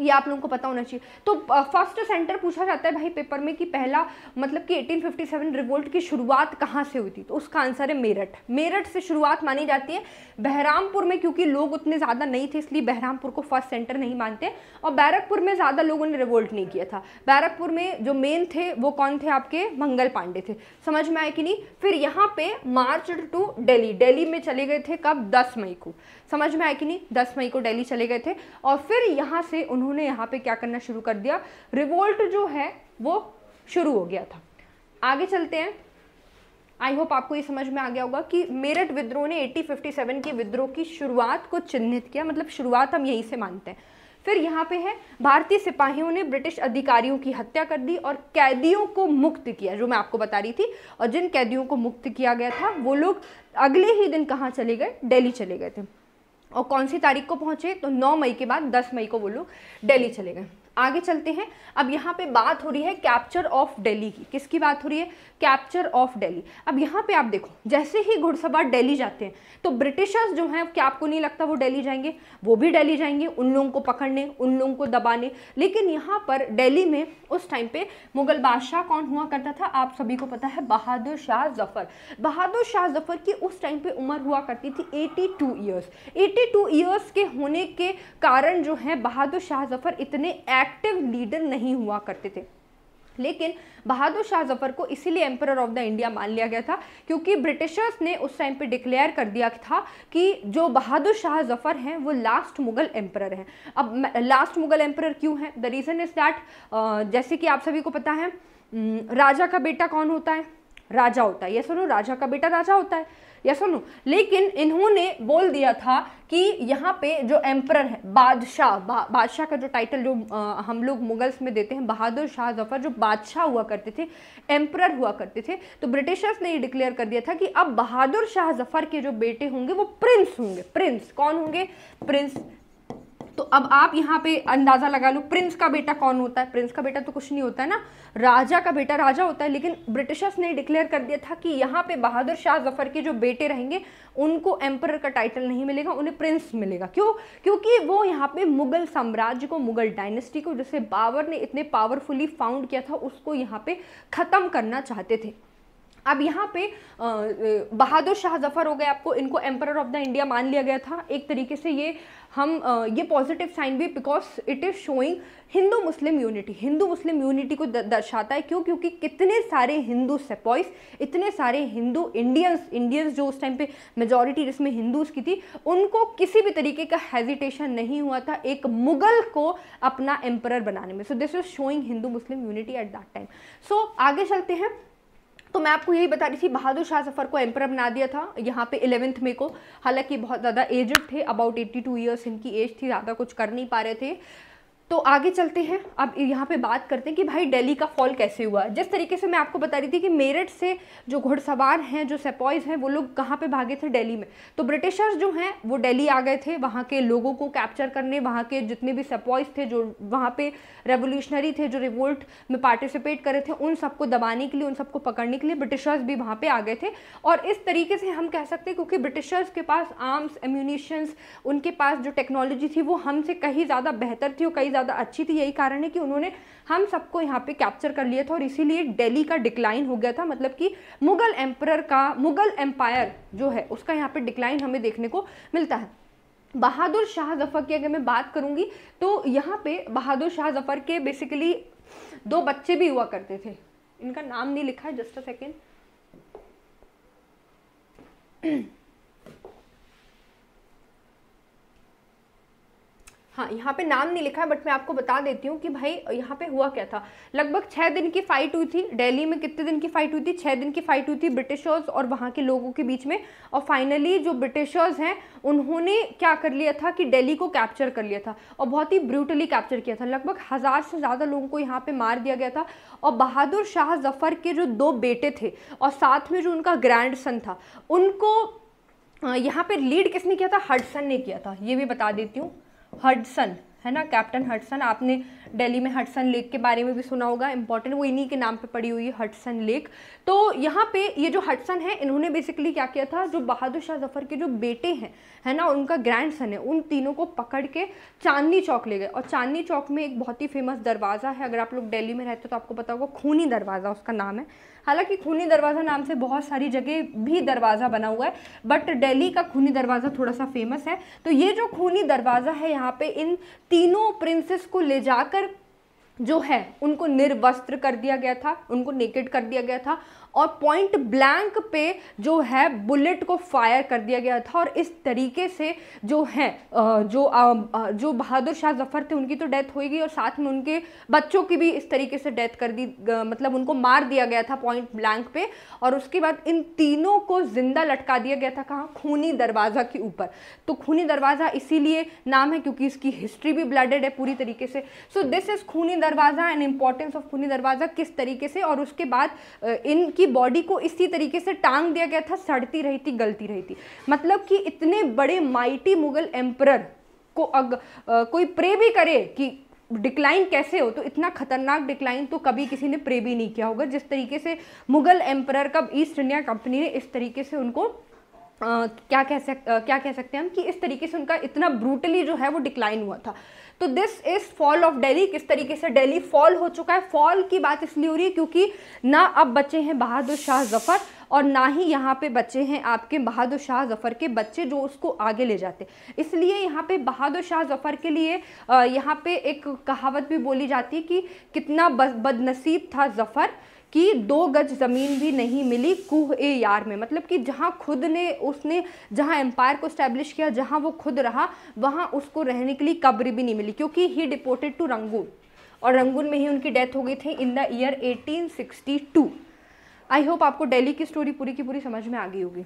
ये आप लोगों को पता होना चाहिए तो फर्स्ट सेंटर पूछा जाता है भाई पेपर में कि पहला मतलब कि 1857 रिवोल्ट की शुरुआत कहाँ से हुई थी तो उसका आंसर है मेरठ मेरठ से शुरुआत मानी जाती है बहरामपुर में क्योंकि लोग उतने ज़्यादा नहीं थे इसलिए बहरामपुर को फर्स्ट सेंटर नहीं मानते और बैरकपुर में ज़्यादा लोगों ने रिवोल्ट नहीं किया था बैरकपुर में जो मेन थे वो कौन थे आपके मंगल पांडे थे समझ में आया कि नहीं फिर यहाँ पे मार्च टू डेली डेली में चले गए थे कब दस मई को समझ में आया कि नहीं दस मई को दिल्ली चले गए थे और फिर यहाँ से उन्होंने यहाँ पे क्या करना शुरू कर दिया रिवोल्ट जो है वो शुरू हो गया था आगे चलते हैं आई होप आपको ये समझ में आ गया होगा कि मेरठ विद्रोह ने 1857 के विद्रोह की शुरुआत को चिन्हित किया मतलब शुरुआत हम यहीं से मानते हैं फिर यहाँ पे है भारतीय सिपाहियों ने ब्रिटिश अधिकारियों की हत्या कर दी और कैदियों को मुक्त किया जो मैं आपको बता रही थी और जिन कैदियों को मुक्त किया गया था वो लोग अगले ही दिन कहाँ चले गए दिल्ली चले गए थे और कौन सी तारीख को पहुँचे तो नौ मई के बाद दस मई को वो लोग डेली चले गए आगे चलते हैं अब यहाँ पे बात हो रही है कैप्चर ऑफ दिल्ली की किसकी बात हो रही है कैप्चर ऑफ दिल्ली अब यहाँ पे आप देखो जैसे ही घुड़सवार दिल्ली जाते हैं तो ब्रिटिशर्स जो हैं क्या आपको नहीं लगता वो दिल्ली जाएंगे वो भी दिल्ली जाएंगे उन लोगों को पकड़ने उन लोगों को दबाने लेकिन यहाँ पर दिल्ली में उस टाइम पे मुगल बादशाह कौन हुआ करता था आप सभी को पता है बहादुर शाह जफर बहादुर शाह जफर की उस टाइम पर उम्र हुआ करती थी 82 ईयर्स 82 ईयर्स के होने के कारण जो है बहादुर शाह जफर इतने एक्ट एक्टिव लीडर नहीं हुआ करते थे लेकिन बहादुर शाह जफर को इसीलिए एम्पर ऑफ द इंडिया मान लिया गया था क्योंकि ब्रिटिशर्स ने उस टाइम पे डिक्लेयर कर दिया था कि जो बहादुर शाह जफर हैं वो लास्ट मुगल एम्पर हैं अब लास्ट मुगल एम्पर क्यों हैं द रीज़न इज़ दैट जैसे कि आप सभी को पता है राजा का बेटा कौन होता है राजा होता है ये सुनो राजा का बेटा राजा होता है या सुनो लेकिन इन्होंने बोल दिया था कि यहाँ पे जो एम्पर है बादशाह बा, बादशाह का जो टाइटल जो आ, हम लोग मुगल्स में देते हैं बहादुर शाह जफर जो बादशाह हुआ करते थे एम्परर हुआ करते थे तो ब्रिटिशर्स ने ये डिक्लेयर कर दिया था कि अब बहादुर शाह जफर के जो बेटे होंगे वो प्रिंस होंगे प्रिंस कौन होंगे प्रिंस तो अब आप यहाँ पे अंदाज़ा लगा लो प्रिंस का बेटा कौन होता है प्रिंस का बेटा तो कुछ नहीं होता है ना राजा का बेटा राजा होता है लेकिन ब्रिटिशर्स ने डिक्लेयर कर दिया था कि यहाँ पे बहादुर शाह जफर के जो बेटे रहेंगे उनको एम्पर का टाइटल नहीं मिलेगा उन्हें प्रिंस मिलेगा क्यों क्योंकि वो यहाँ पे मुगल साम्राज्य को मुगल डायनेस्टी को जिसे बाबर ने इतने पावरफुली फाउंड किया था उसको यहाँ पे ख़त्म करना चाहते थे अब यहाँ पे बहादुर शाह जफ़र हो गए आपको इनको एम्पर ऑफ द इंडिया मान लिया गया था एक तरीके से ये हम ये पॉजिटिव साइन भी because it is showing Hindu Muslim unity Hindu Muslim unity को दर्शाता है क्यों क्योंकि कितने सारे हिंदू सेपॉइस इतने सारे हिंदू इंडियंस इंडियंस जो उस टाइम पे मेजॉरिटी जिसमें हिंदूज़ की थी उनको किसी भी तरीके का हेजिटेशन नहीं हुआ था एक मुगल को अपना एम्पर बनाने में so this is showing Hindu Muslim unity at that time so आगे चलते हैं तो मैं आपको यही बता रही थी बहादुर शाह सफ़र को एम्पर बना दिया था यहाँ पे इलेवेंथ में को हालांकि बहुत ज़्यादा एजड थे अबाउट 82 टू ईयर्स इनकी एज थी ज़्यादा कुछ कर नहीं पा रहे थे तो आगे चलते हैं अब यहाँ पे बात करते हैं कि भाई दिल्ली का फॉल कैसे हुआ जिस तरीके से मैं आपको बता रही थी कि मेरठ से जो घुड़सवार हैं जो सेपॉइज हैं वो लोग कहाँ पे भागे थे दिल्ली में तो ब्रिटिशर्स जो हैं वो दिल्ली आ गए थे वहाँ के लोगों को कैप्चर करने वहाँ के जितने भी सेपॉइज थे जो वहाँ पर रेवोल्यूशनरी थे जो रिवोल्ट में पार्टिसिपेट करे थे उन सबको दबाने के लिए उन सबको पकड़ने के लिए ब्रिटिशर्स भी वहाँ पर आ गए थे और इस तरीके से हम कह सकते हैं क्योंकि ब्रिटिशर्स के पास आर्म्स एम्यूनिशंस उनके पास जो टेक्नोलॉजी थी वो हमसे कहीं ज़्यादा बेहतर थी और कहीं ज़्यादा अच्छी थी यही कारण है कि उन्होंने हम सबको यहाँ पे कैप्चर कर लिया था और इसीलिए दिल्ली का डिक्लाइन हो गया था मतलब कि मुगल एम्पर का मुगल एम्पायर जो है उसका यहाँ पे डिक्लाइन हमें देखने को मिलता है बहादुर शाह जफ़र की अगर मैं बात करूँगी तो यहाँ पे बहादुर शाह जफ़र के बेसिकली दो बच्चे भी हुआ करते थे इनका नाम नहीं लिखा है जस्ट अ सेकेंड हाँ यहाँ पे नाम नहीं लिखा है बट मैं आपको बता देती हूँ कि भाई यहाँ पे हुआ क्या था लगभग छः दिन की फाइट हुई थी दिल्ली में कितने दिन की फाइट हुई थी छः दिन की फाइट हुई थी ब्रिटिशर्स और वहाँ के लोगों के बीच में और फाइनली जो ब्रिटिशर्स हैं उन्होंने क्या कर लिया था कि दिल्ली को कैप्चर कर लिया था और बहुत ही ब्रूटली कैप्चर किया था लगभग हज़ार से ज़्यादा लोगों को यहाँ पर मार दिया गया था और बहादुर शाह जफ़र के जो दो बेटे थे और साथ में जो उनका ग्रैंड सन था उनको यहाँ पे लीड किसने किया था हडसन ने किया था ये भी बता देती हूँ हडसन है ना कैप्टन हडसन आपने दिल्ली में हडसन लेक के बारे में भी सुना होगा इंपॉर्टेंट वो इन्हीं के नाम पे पड़ी हुई है हडसन लेक तो यहाँ पे ये जो हडसन है इन्होंने बेसिकली क्या किया था जो बहादुर शाह जफर के जो बेटे हैं है ना उनका ग्रैंड सन है उन तीनों को पकड़ के चांदनी चौक ले गए और चांदनी चौक में एक बहुत ही फेमस दरवाज़ा है अगर आप लोग डेली में रहते हो तो आपको पता होगा खूनी दरवाज़ा उसका नाम है हालांकि खूनी दरवाज़ा नाम से बहुत सारी जगह भी दरवाज़ा बना हुआ है बट दिल्ली का खूनी दरवाज़ा थोड़ा सा फेमस है तो ये जो खूनी दरवाज़ा है यहाँ पे इन तीनों प्रिंसेस को ले जाकर जो है उनको निर्वस्त्र कर दिया गया था उनको नेकेड कर दिया गया था और पॉइंट ब्लैंक पे जो है बुलेट को फायर कर दिया गया था और इस तरीके से जो है जो जो बहादुर शाह जफर थे उनकी तो डेथ हो गई और साथ में उनके बच्चों की भी इस तरीके से डेथ कर दी मतलब उनको मार दिया गया था पॉइंट ब्लैंक पे और उसके बाद इन तीनों को जिंदा लटका दिया गया था कहाँ खूनी दरवाज़ा के ऊपर तो खूनी दरवाज़ा इसीलिए नाम है क्योंकि इसकी हिस्ट्री भी ब्लडेड है पूरी तरीके से सो दिस इज़ खूनी दरवाज़ा एंड इम्पॉर्टेंस ऑफ खूनी दरवाज़ा किस तरीके से और उसके बाद इन कि बॉडी को इसी तरीके से टांग दिया गया था सड़ती रही थी गलती रही थी मतलब कि इतने बड़े माइटी मुगल एम्परर को अग, आ, कोई प्रे भी करे कि डिक्लाइन कैसे हो तो इतना खतरनाक डिक्लाइन तो कभी किसी ने प्रे भी नहीं किया होगा जिस तरीके से मुगल एम्परर का ईस्ट इंडिया कंपनी ने इस तरीके से उनको आ, क्या कह सक आ, क्या कह सकते हैं हम कि इस तरीके से उनका इतना ब्रूटली जो है वो डिक्लाइन हुआ था तो this is fall of Delhi किस तरीके से डेली फॉल हो चुका है फॉल की बात इसलिए हो रही है क्योंकि ना अब बच्चे हैं बहादुर शाह जफर और ना ही यहाँ पे बच्चे हैं आपके बहादुर शाह जफ़र के बच्चे जो उसको आगे ले जाते इसलिए यहाँ पे बहादुर शाह जफ़र के लिए यहाँ पे एक कहावत भी बोली जाती है कि कितना बदनसीब था जफ़र कि दो गज ज़मीन भी नहीं मिली कुह ए यार में मतलब कि जहाँ खुद ने उसने जहाँ एम्पायर को स्टैब्लिश किया जहाँ वो खुद रहा वहाँ उसको रहने के लिए कब्र भी नहीं मिली क्योंकि ही डिपोर्टेड टू रंगून और रंगून में ही उनकी डेथ हो गई थी in the year 1862 I hope आपको दिल्ली की स्टोरी पूरी की पूरी समझ में आ गई होगी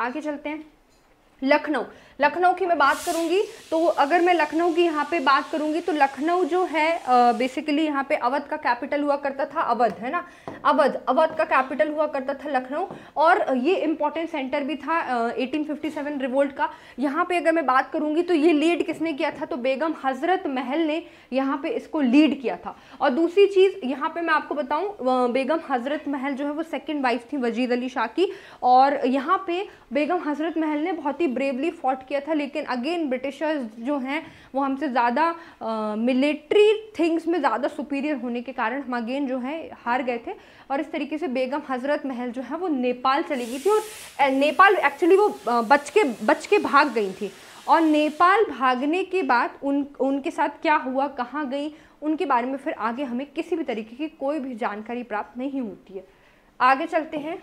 आगे चलते हैं लखनऊ लखनऊ की मैं बात करूँगी तो अगर मैं लखनऊ की यहाँ पे बात करूँगी तो लखनऊ जो है बेसिकली यहाँ पे अवध का कैपिटल हुआ करता था अवध है ना अवध अवध का कैपिटल हुआ करता था लखनऊ और ये इम्पोर्टेंट सेंटर भी था एटीन रिवोल्ट का यहाँ पे अगर मैं बात करूँगी तो ये लीड किसने किया था तो बेगम हज़रत महल ने यहाँ पे इसको लीड किया था और दूसरी चीज़ यहाँ पे मैं आपको बताऊँ बेगम हज़रत महल जो है वो सेकेंड वाइफ थी वजीद अली शाह की और यहाँ पे बेगम हज़रत महल ने बहुत ही ब्रेवली फॉट किया था लेकिन अगेन ब्रिटिशर्स जो हैं वो हमसे ज़्यादा मिलिट्री थिंग्स में ज़्यादा सुपीरियर होने के कारण हम अगेन जो है हार गए थे और इस तरीके से बेगम हज़रत महल जो है वो नेपाल चली गई थी और नेपाल एक्चुअली वो बच के बच के भाग गई थी और नेपाल भागने के बाद उन उनके साथ क्या हुआ कहाँ गई उनके बारे में फिर आगे हमें किसी भी तरीके की कोई भी जानकारी प्राप्त नहीं होती है आगे चलते हैं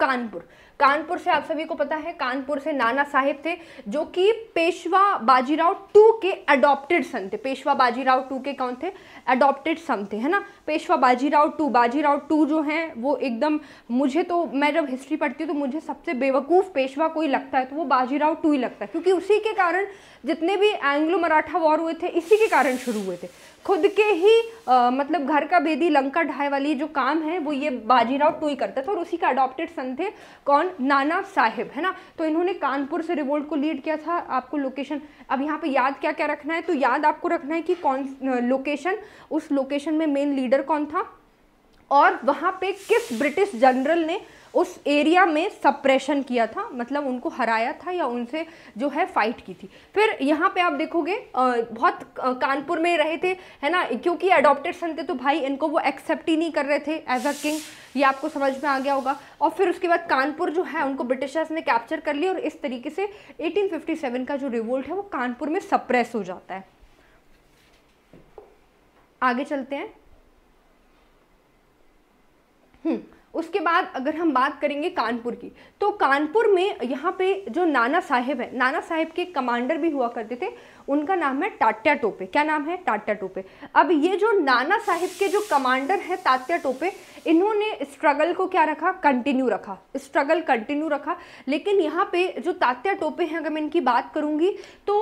कानपुर कानपुर से आप सभी को पता है कानपुर से नाना साहिब थे जो कि पेशवा बाजीराव टू के अडॉप्टेड सन थे पेशवा बाजीराव टू के कौन थे अडॉप्टेड सन थे है ना पेशवा बाजीराव टू बाजीराव टू जो हैं वो एकदम मुझे तो मैं जब हिस्ट्री पढ़ती हूँ तो मुझे सबसे बेवकूफ़ पेशवा कोई लगता है तो वो बाजीराव टू ही लगता है क्योंकि उसी के कारण जितने भी एंग्लो मराठा वॉर हुए थे इसी के कारण शुरू हुए थे खुद के ही आ, मतलब घर का बेदी लंका ढाई वाली जो काम है वो ये बाजीराव टू ही करते थे और उसी का अडॉप्टेड सन थे कौन नाना साहेब है ना तो इन्होंने कानपुर से रिवोल्ट को लीड किया था आपको लोकेशन अब यहाँ पे याद क्या क्या रखना है तो याद आपको रखना है कि कौन लोकेशन उस लोकेशन में मेन लीडर कौन था और वहाँ पे किस ब्रिटिश जनरल ने उस एरिया में सप्रेशन किया था मतलब उनको हराया था या उनसे जो है फाइट की थी फिर यहाँ पे आप देखोगे बहुत कानपुर में रहे थे है ना क्योंकि अडोप्टेड सन थे तो भाई इनको वो एक्सेप्ट ही नहीं कर रहे थे एज अ किंग ये आपको समझ में आ गया होगा और फिर उसके बाद कानपुर जो है उनको ब्रिटिशर्स ने कैप्चर कर लिया और इस तरीके से 1857 का जो रिवोल्ट है वो कानपुर में सप्रेस हो जाता है आगे चलते हैं हम्म। उसके बाद अगर हम बात करेंगे कानपुर की तो कानपुर में यहाँ पे जो नाना साहेब है नाना साहेब के कमांडर भी हुआ करते थे उनका नाम है टाट्या टोपे क्या नाम है टाट्या टोपे अब ये जो नाना साहिब के जो कमांडर हैं तात्या टोपे इन्होंने स्ट्रगल को क्या रखा कंटिन्यू रखा स्ट्रगल कंटिन्यू रखा लेकिन यहाँ पे जो तात्या टोपे हैं अगर मैं इनकी बात करूँगी तो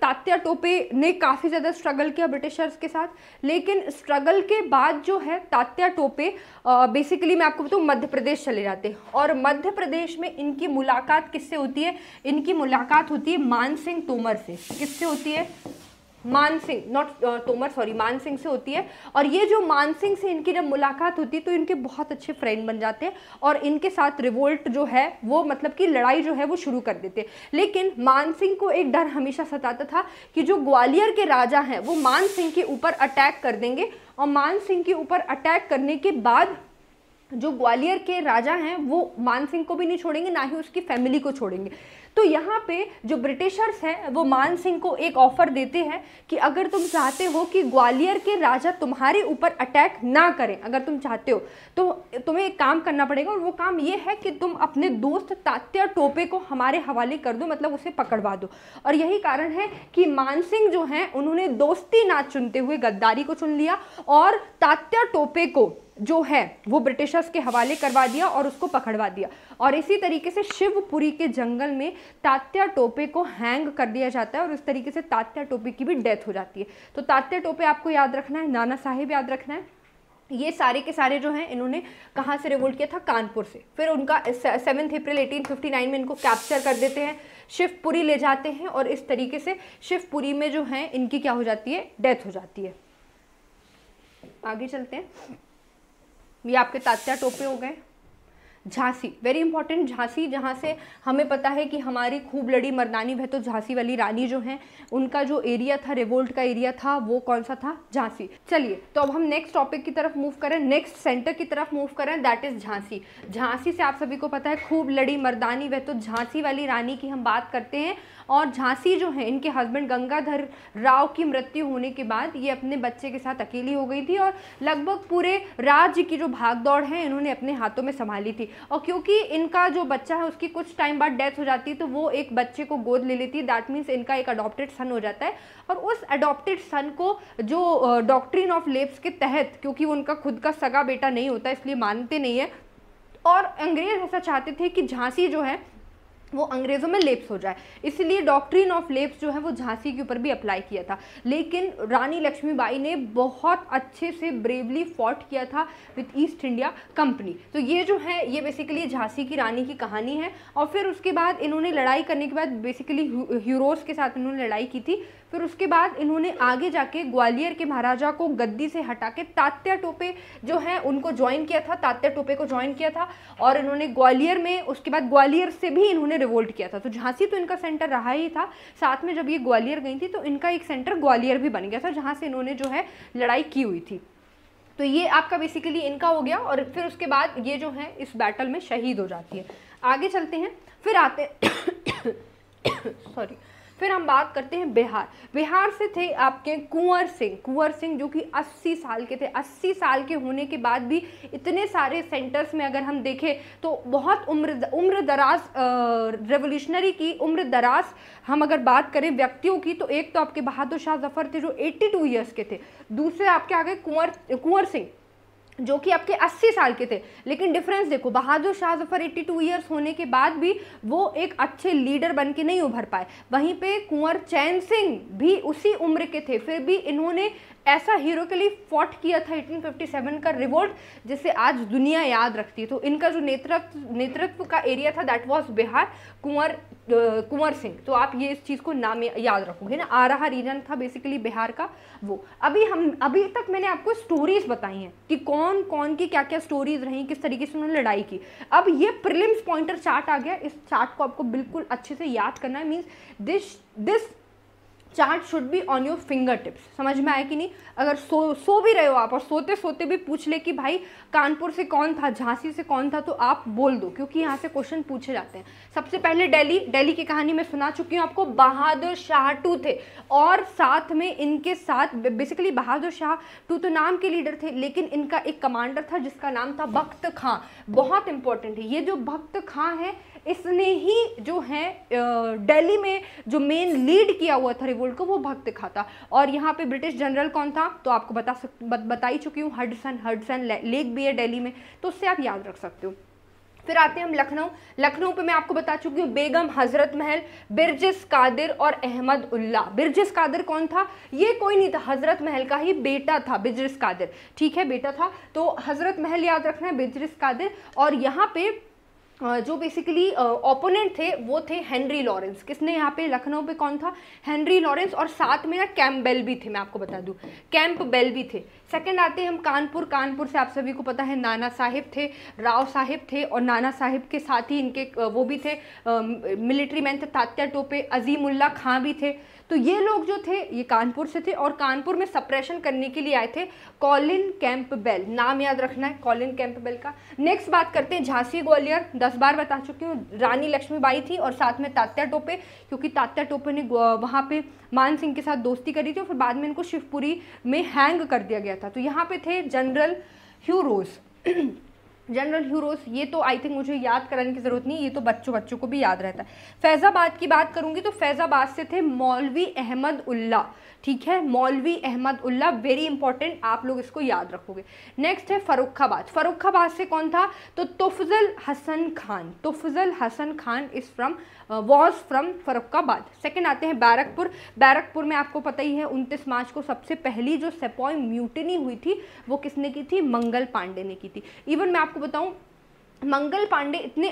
तात्या टोपे ने काफ़ी ज़्यादा स्ट्रगल किया ब्रिटिशर्स के साथ लेकिन स्ट्रगल के बाद जो है तात्या टोपे बेसिकली मैं आपको बताऊँ मध्य प्रदेश चले जाते हैं और मध्य प्रदेश में इनकी मुलाकात किससे होती है इनकी मुलाकात होती है मान सिंह तोमर से किससे होती होती है Man Singh not uh, Tomar sorry Man Singh से होती है और ये जो मान सिंह से इनकी जब मुलाकात होती है तो इनके बहुत अच्छे फ्रेंड बन जाते हैं और इनके साथ रिवोल्ट जो है वो मतलब कि लड़ाई जो है वो शुरू कर देते हैं लेकिन मान सिंह को एक डर हमेशा सताता था कि जो ग्वालियर के राजा हैं वो मान सिंह के ऊपर अटैक कर देंगे और मान सिंह के ऊपर अटैक करने के बाद जो ग्वालियर के राजा हैं वो मान सिंह को भी नहीं छोड़ेंगे ना ही उसकी फैमिली को छोड़ेंगे तो यहाँ पे जो ब्रिटिशर्स हैं वो मान सिंह को एक ऑफर देते हैं कि अगर तुम चाहते हो कि ग्वालियर के राजा तुम्हारे ऊपर अटैक ना करें अगर तुम चाहते हो तो तुम्हें एक काम करना पड़ेगा और वो काम ये है कि तुम अपने दोस्त तात्या टोपे को हमारे हवाले कर दो मतलब उसे पकड़वा दो और यही कारण है कि मान सिंह जो हैं उन्होंने दोस्ती ना चुनते हुए गद्दारी को चुन लिया और तात्या टोपे को जो है वो ब्रिटिशर्स के हवाले करवा दिया और उसको पकड़वा दिया और इसी तरीके से शिवपुरी के जंगल में तात्या टोपे को हैंग कर दिया जाता है और इस तरीके से तात्या टोपे की भी डेथ हो जाती है तो तात्या टोपे आपको याद रखना है नाना साहेब याद रखना है ये सारे के सारे जो हैं इन्होंने कहाँ से रिवोल्ट किया था कानपुर से फिर उनका सेवन्थ अप्रैल 1859 में इनको कैप्चर कर देते हैं शिवपुरी ले जाते हैं और इस तरीके से शिवपुरी में जो हैं इनकी क्या हो जाती है डेथ हो जाती है आगे चलते हैं ये आपके तात्या टोपे हो गए झांसी वेरी इंपॉर्टेंट झांसी जहाँ से हमें पता है कि हमारी खूब लड़ी मर्दानी वह तो झांसी वाली रानी जो है उनका जो एरिया था रिवोल्ट का एरिया था वो कौन सा था झांसी चलिए तो अब हम नेक्स्ट टॉपिक की तरफ मूव करें नेक्स्ट सेंटर की तरफ मूव करें दैट इज़ झांसी झांसी से आप सभी को पता है खूब लड़ी मर्दानी वह तो झांसी वाली रानी की हम बात करते हैं और झांसी जो है इनके हस्बैंड गंगाधर राव की मृत्यु होने के बाद ये अपने बच्चे के साथ अकेली हो गई थी और लगभग पूरे राज्य की जो भागदौड़ है इन्होंने अपने हाथों में संभाली थी और क्योंकि इनका जो बच्चा है उसकी कुछ टाइम बाद डेथ हो जाती है तो वो एक बच्चे को गोद ले लेती दैट मीन्स इनका एक अडोप्टेड सन हो जाता है और उस अडोप्टेड सन को जो डॉक्ट्रीन ऑफ लेप्स के तहत क्योंकि वो उनका खुद का सगा बेटा नहीं होता इसलिए मानते नहीं है और अंग्रेज ऐसा चाहते थे कि झांसी जो है वो अंग्रेज़ों में लेप्स हो जाए इसलिए डॉक्ट्रीन ऑफ लेप्स जो है वो झांसी के ऊपर भी अप्लाई किया था लेकिन रानी लक्ष्मीबाई ने बहुत अच्छे से ब्रेवली फॉट किया था विथ ईस्ट इंडिया कंपनी तो ये जो है ये बेसिकली झांसी की रानी की कहानी है और फिर उसके बाद इन्होंने लड़ाई करने के बाद बेसिकली हीरोज़ के साथ इन्होंने लड़ाई की थी फिर उसके बाद इन्होंने आगे जाके ग्वालियर के महाराजा को गद्दी से हटा के तात्या टोपे जो हैं उनको ज्वाइन किया था तात्या टोपे को ज्वाइन किया था और इन्होंने ग्वालियर में उसके बाद ग्वालियर से भी इन्होंने रिवोल्ट किया था तो झांसी तो इनका सेंटर रहा ही था साथ में जब ये ग्वालियर गई थी तो इनका एक सेंटर ग्वालियर भी बन गया था जहाँ से इन्होंने जो है लड़ाई की हुई थी तो ये आपका बेसिकली इनका हो गया और फिर उसके बाद ये जो है इस बैटल में शहीद हो जाती है आगे चलते हैं फिर आते सॉरी फिर हम बात करते हैं बिहार बिहार से थे आपके कुंवर सिंह कुंवर सिंह जो कि 80 साल के थे 80 साल के होने के बाद भी इतने सारे सेंटर्स में अगर हम देखें तो बहुत उम्र उम्र दराज रेवोल्यूशनरी की उम्र दराज हम अगर बात करें व्यक्तियों की तो एक तो आपके बहादुर शाह जफर थे जो 82 इयर्स के थे दूसरे आपके आगे कुंवर कुंवर सिंह जो कि आपके 80 साल के थे लेकिन डिफरेंस देखो बहादुर शाह जफर 82 ईयर्स होने के बाद भी वो एक अच्छे लीडर बन के नहीं उभर पाए वहीं पे कुंवर चैन सिंह भी उसी उम्र के थे फिर भी इन्होंने ऐसा हीरो के लिए फॉट किया था 1857 का रिवोल्ट जिसे आज दुनिया याद रखती है तो इनका जो नेतृत्व नेतृत्व का एरिया था दैट वाज बिहार कुंवर कुंवर सिंह तो आप ये इस चीज़ को नाम याद रखोगे ना रहा रीजन था बेसिकली बिहार का वो अभी हम अभी तक मैंने आपको स्टोरीज बताई हैं कि कौन कौन की क्या क्या स्टोरीज रही किस तरीके से उन्होंने लड़ाई की अब ये प्रिलिम्स पॉइंटर चार्ट आ गया इस चार्ट को आपको बिल्कुल अच्छे से याद करना है means this this chart should be on your fingertips समझ में आया कि नहीं अगर सो सो भी रहे हो आप और सोते सोते भी पूछ ले कि भाई कानपुर से कौन था झांसी से कौन था तो आप बोल दो क्योंकि यहाँ से क्वेश्चन पूछे जाते हैं सबसे पहले दिल्ली दिल्ली की कहानी मैं सुना चुकी हूँ आपको बहादुर शाह टू थे और साथ में इनके साथ बेसिकली बहादुर शाह टू तो नाम के लीडर थे लेकिन इनका एक कमांडर था जिसका नाम था भक्त खां बहुत इंपॉर्टेंट है ये जो भक्त खां है इसने ही जो है दिल्ली में जो मेन लीड किया हुआ था रिवोल्ट को वो भक्त खा था और यहाँ पे ब्रिटिश जनरल कौन था तो आपको बता सक बत, बता ही चुकी हूँ हडसन हडसन लेक भी है डेली में तो उससे आप याद रख सकते हो फिर आते हैं हम लखनऊ लखनऊ पे मैं आपको बता चुकी हूँ बेगम हजरत महल बिरजिस कादिर और अहमद उल्ला बिरजिस कादिर कौन था ये कोई नहीं था हजरत महल का ही बेटा था बिरजिस कादिर ठीक है बेटा था तो हजरत महल याद रखना है बिरजिस कादिर और यहाँ पे जो बेसिकली ओपोनेंट थे वो थे हेनरी लॉरेंस किसने यहाँ पे लखनऊ पे कौन था हेनरी लॉरेंस और साथ में ना कैम्प बेल भी थे मैं आपको बता दूँ कैंप बेल भी थे सेकंड आते हैं हम कानपुर कानपुर से आप सभी को पता है नाना साहिब थे राव साहिब थे और नाना साहिब के साथ ही इनके वो भी थे मिलिट्री मैन थे तात्या टोपे अजीमुल्ला खां भी थे तो ये लोग जो थे ये कानपुर से थे और कानपुर में सप्रेशन करने के लिए आए थे कॉलिन कैंप बेल नाम याद रखना है कॉलिन बेल का नेक्स्ट बात करते हैं झांसी ग्वालियर दस बार बता चुकी हूँ रानी लक्ष्मीबाई थी और साथ में तात्या टोपे क्योंकि तात्या टोपे ने वहाँ पे मान सिंह के साथ दोस्ती करी थी और फिर बाद में इनको शिवपुरी में हैंग कर दिया गया था तो यहाँ पे थे जनरल ह्यूरोज़ जनरल हीरोज़ ये तो आई थिंक मुझे याद कराने की ज़रूरत नहीं ये तो बच्चों बच्चों को भी याद रहता है फैज़ाबाद की बात करूँगी तो फैज़ाबाद से थे मौलवी अहमद उल्ला ठीक है मौलवी अहमद उल्ला वेरी इंपॉर्टेंट आप लोग इसको याद रखोगे नेक्स्ट है फ़रुखाबाद फ़रुखाबाद से कौन था तो Tufazzal Hasan Khan Tufazzal Hasan Khan is from was from Farrukhabad second आते हैं बैरकपुर बैरकपुर में आपको पता ही है उनतीस मार्च को सबसे पहली जो सेपॉय म्यूटनी हुई थी वो किसने की थी मंगल पांडे ने की थी इवन मैं आपको बताऊँ मंगल पांडे इतने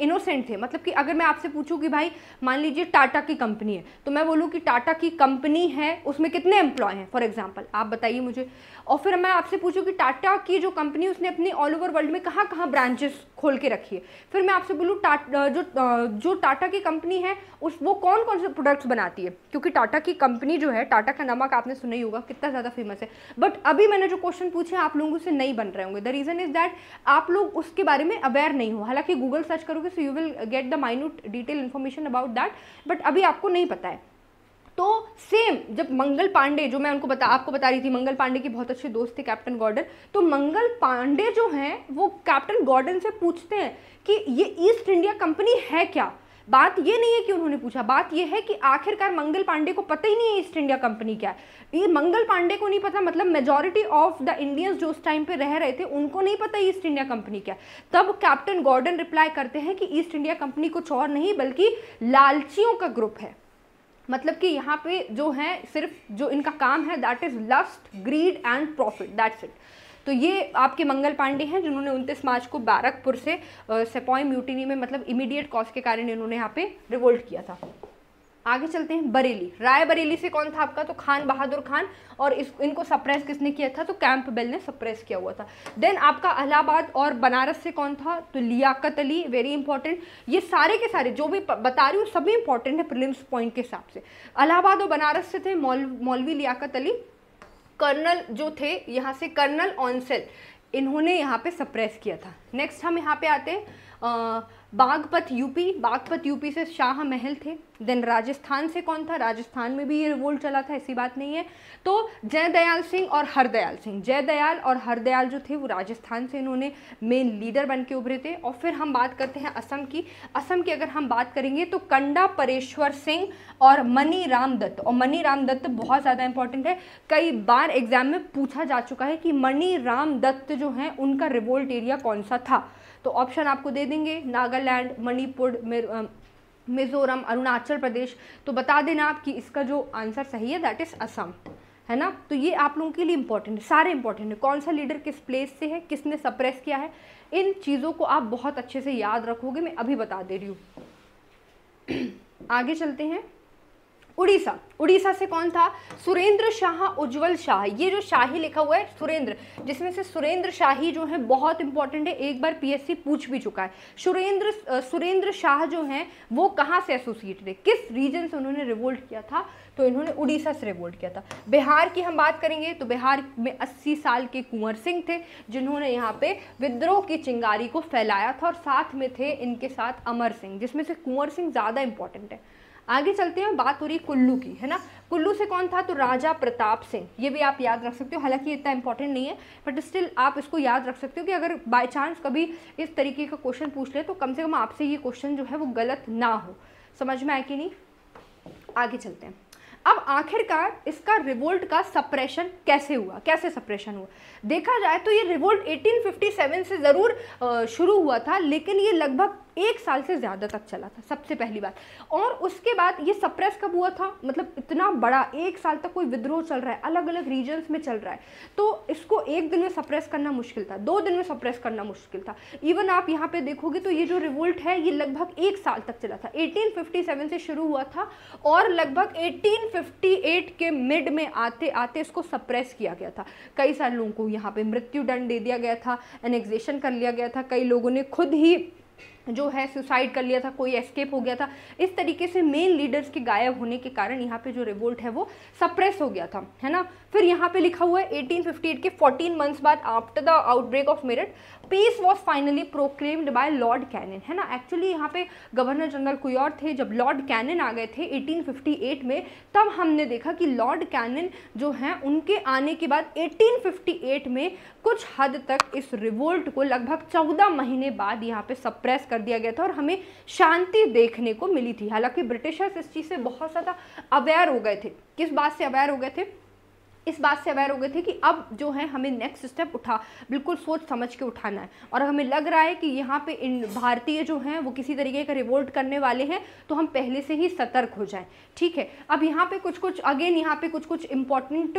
इनोसेंट थे मतलब कि अगर मैं आपसे पूछूं कि भाई मान लीजिए टाटा की कंपनी है तो मैं बोलूं कि टाटा की कंपनी है उसमें कितने एम्प्लॉय हैं फॉर एग्जांपल आप बताइए मुझे और फिर मैं आपसे पूछूँ कि टाटा की जो कंपनी उसने अपनी ऑल ओवर वर्ल्ड में कहाँ कहाँ ब्रांचेस खोल के रखी है फिर मैं आपसे बोलूँ टाटा जो जो टाटा की कंपनी है उस वो कौन कौन से प्रोडक्ट्स बनाती है क्योंकि टाटा की कंपनी जो है टाटा का नमक आपने सुना ही होगा कितना ज़्यादा फेमस है बट अभी मैंने जो क्वेश्चन पूछे आप लोगों से नहीं बन रहे होंगे द रीज़न इज़ दैट आप लोग उसके बारे में अवेयर नहीं हो हालांकि गूगल सर्च करोगे so you will get the minute detail information about that but अभी आपको नहीं पता है तो सेम जब मंगल पांडे जो मैं उनको बता आपको बता रही थी मंगल पांडे की बहुत अच्छे दोस्त थे कैप्टन गॉर्डन तो मंगल पांडे जो हैं वो कैप्टन गॉर्डन से पूछते हैं कि ये ईस्ट इंडिया कंपनी है क्या बात ये नहीं है कि उन्होंने पूछा बात ये है कि आखिरकार मंगल पांडे को पता ही नहीं है ईस्ट इंडिया कंपनी क्या है ये मंगल पांडे को नहीं पता मतलब मेजोरिटी ऑफ द इंडियंस जो उस टाइम पे रह रहे थे उनको नहीं पता ईस्ट इंडिया कंपनी क्या तब कैप्टन गॉर्डन रिप्लाई करते हैं कि ईस्ट इंडिया कंपनी कुछ और नहीं बल्कि लालचियों का ग्रुप है मतलब कि यहाँ पे जो है सिर्फ जो इनका काम है that is lust greed and profit that's it तो ये आपके मंगल पांडे हैं जिन्होंने उनतीस मार्च को बैरकपुर से सेपॉय म्यूटिनी में मतलब इमीडिएट कॉज के कारण इन्होंने यहाँ पे रिवोल्ट किया था आगे चलते हैं बरेली राय बरेली से कौन था आपका तो खान बहादुर खान और इस इनको सप्रेस किसने किया था तो कैंप बेल ने सप्रेस किया हुआ था देन आपका अलाहाबाद और बनारस से कौन था तो लियाकत अली वेरी इंपॉर्टेंट ये सारे के सारे जो भी बता रही हूँ सभी इंपॉर्टेंट है प्रिलिम्स पॉइंट के हिसाब से इलाहाबाद और बनारस से थे मौलवी मौल लियाकत अली कर्नल जो थे यहाँ से कर्नल ऑनसेल इन्होंने यहाँ पे सप्रेस किया था नेक्स्ट हम यहाँ पे आते हैं बागपत यूपी बागपत यूपी से शाह महल थे देन राजस्थान से कौन था राजस्थान में भी ये रिवोल्ट चला था ऐसी बात नहीं है तो जयदयाल सिंह और हरदयाल सिंह जयदयाल और हरदयाल जो थे वो राजस्थान से इन्होंने मेन लीडर बन के उभरे थे और फिर हम बात करते हैं असम की असम की अगर हम बात करेंगे तो कंडा परेश्वर सिंह और मनी राम दत्त और मनी राम दत्त बहुत ज़्यादा इंपॉर्टेंट है कई बार एग्जाम में पूछा जा चुका है कि मनी राम दत्त जो हैं उनका रिवोल्ट एरिया कौन सा था तो ऑप्शन आपको दे देंगे नागालैंड मणिपुर मिजोरम अरुणाचल प्रदेश तो बता देना आप कि इसका जो आंसर सही है दैट इज़ असम है ना तो ये आप लोगों के लिए इंपॉर्टेंट है सारे इंपॉर्टेंट है कौन सा लीडर किस प्लेस से है किसने सप्रेस किया है इन चीज़ों को आप बहुत अच्छे से याद रखोगे मैं अभी बता दे रही हूँ आगे चलते हैं उड़ीसा उड़ीसा से कौन था सुरेंद्र शाह उज्जवल शाह ये जो शाही लिखा हुआ है सुरेंद्र जिसमें से सुरेंद्र शाही जो है बहुत इंपॉर्टेंट है एक बार पीएससी पूछ भी चुका है सुरेंद्र सुरेंद्र शाह जो है वो कहाँ से एसोसिएट थे किस रीजन से उन्होंने रिवोल्ट किया था तो इन्होंने उड़ीसा से रिवोल्ट किया था बिहार की हम बात करेंगे तो बिहार में अस्सी साल के कुंवर सिंह थे जिन्होंने यहाँ पे विद्रोह की चिंगारी को फैलाया था और साथ में थे इनके साथ अमर सिंह जिसमें से कुंवर सिंह ज़्यादा इंपॉर्टेंट है आगे चलते हैं बात हो रही है कुल्लू की है ना कुल्लू से कौन था तो राजा प्रताप सिंह ये भी आप याद रख सकते हो हालांकि इतना इंपॉर्टेंट नहीं है बट स्टिल आप इसको याद रख सकते हो कि अगर बाय चांस कभी इस तरीके का क्वेश्चन पूछ ले तो कम से कम आपसे ये क्वेश्चन जो है वो गलत ना हो समझ में आए कि नहीं आगे चलते हैं अब आखिरकार इसका रिवोल्ट का सप्रेशन कैसे हुआ कैसे सप्रेशन हुआ देखा जाए तो ये रिवोल्ट 1857 से ज़रूर शुरू हुआ था लेकिन ये लगभग एक साल से ज़्यादा तक चला था सबसे पहली बात और उसके बाद ये सप्रेस कब हुआ था मतलब इतना बड़ा एक साल तक कोई विद्रोह चल रहा है अलग अलग रीजन्स में चल रहा है तो इसको एक दिन में सप्रेस करना मुश्किल था दो दिन में सप्रेस करना मुश्किल था इवन आप यहाँ पे देखोगे तो ये जो रिवोल्ट है ये लगभग एक साल तक चला था एटीन से शुरू हुआ था और लगभग एटीन के मिड में आते आते इसको सप्रेस किया गया था कई सारे लोगों को यहाँ पर मृत्यु दंड दे दिया गया था एनेक्जेशन कर लिया गया था कई लोगों ने खुद ही जो है सुसाइड कर लिया था कोई एस्केप हो गया था इस तरीके से मेन लीडर्स के गायब होने के कारण यहाँ पे जो रिवोल्ट है वो सप्रेस हो गया था है ना फिर यहाँ पे लिखा हुआ है 1858 के 14 मंथ्स बाद after the outbreak of Meerut peace was finally proclaimed by Lord Canning है ना एक्चुअली यहाँ पे गवर्नर जनरल कोई और थे जब लॉर्ड कैनन आ गए थे 1858 में तब हमने देखा कि लॉर्ड कैनन जो हैं उनके आने के बाद 1858 में कुछ हद तक इस रिवोल्ट को लगभग 14 महीने बाद यहाँ पे सप्रेस कर दिया गया था और हमें शांति देखने को मिली थी हालांकि ब्रिटिशर्स इस चीज़ से बहुत ज़्यादा अवेयर हो गए थे किस बात से अवेयर हो गए थे इस बात से अवेयर हो गए थे कि अब जो है हमें नेक्स्ट स्टेप उठा बिल्कुल सोच समझ के उठाना है और हमें लग रहा है कि यहाँ पे इन भारतीय जो हैं वो किसी तरीके का रिवोल्ट करने वाले हैं तो हम पहले से ही सतर्क हो जाएं ठीक है अब यहाँ पे कुछ कुछ अगेन यहाँ पे कुछ कुछ इंपॉर्टेंट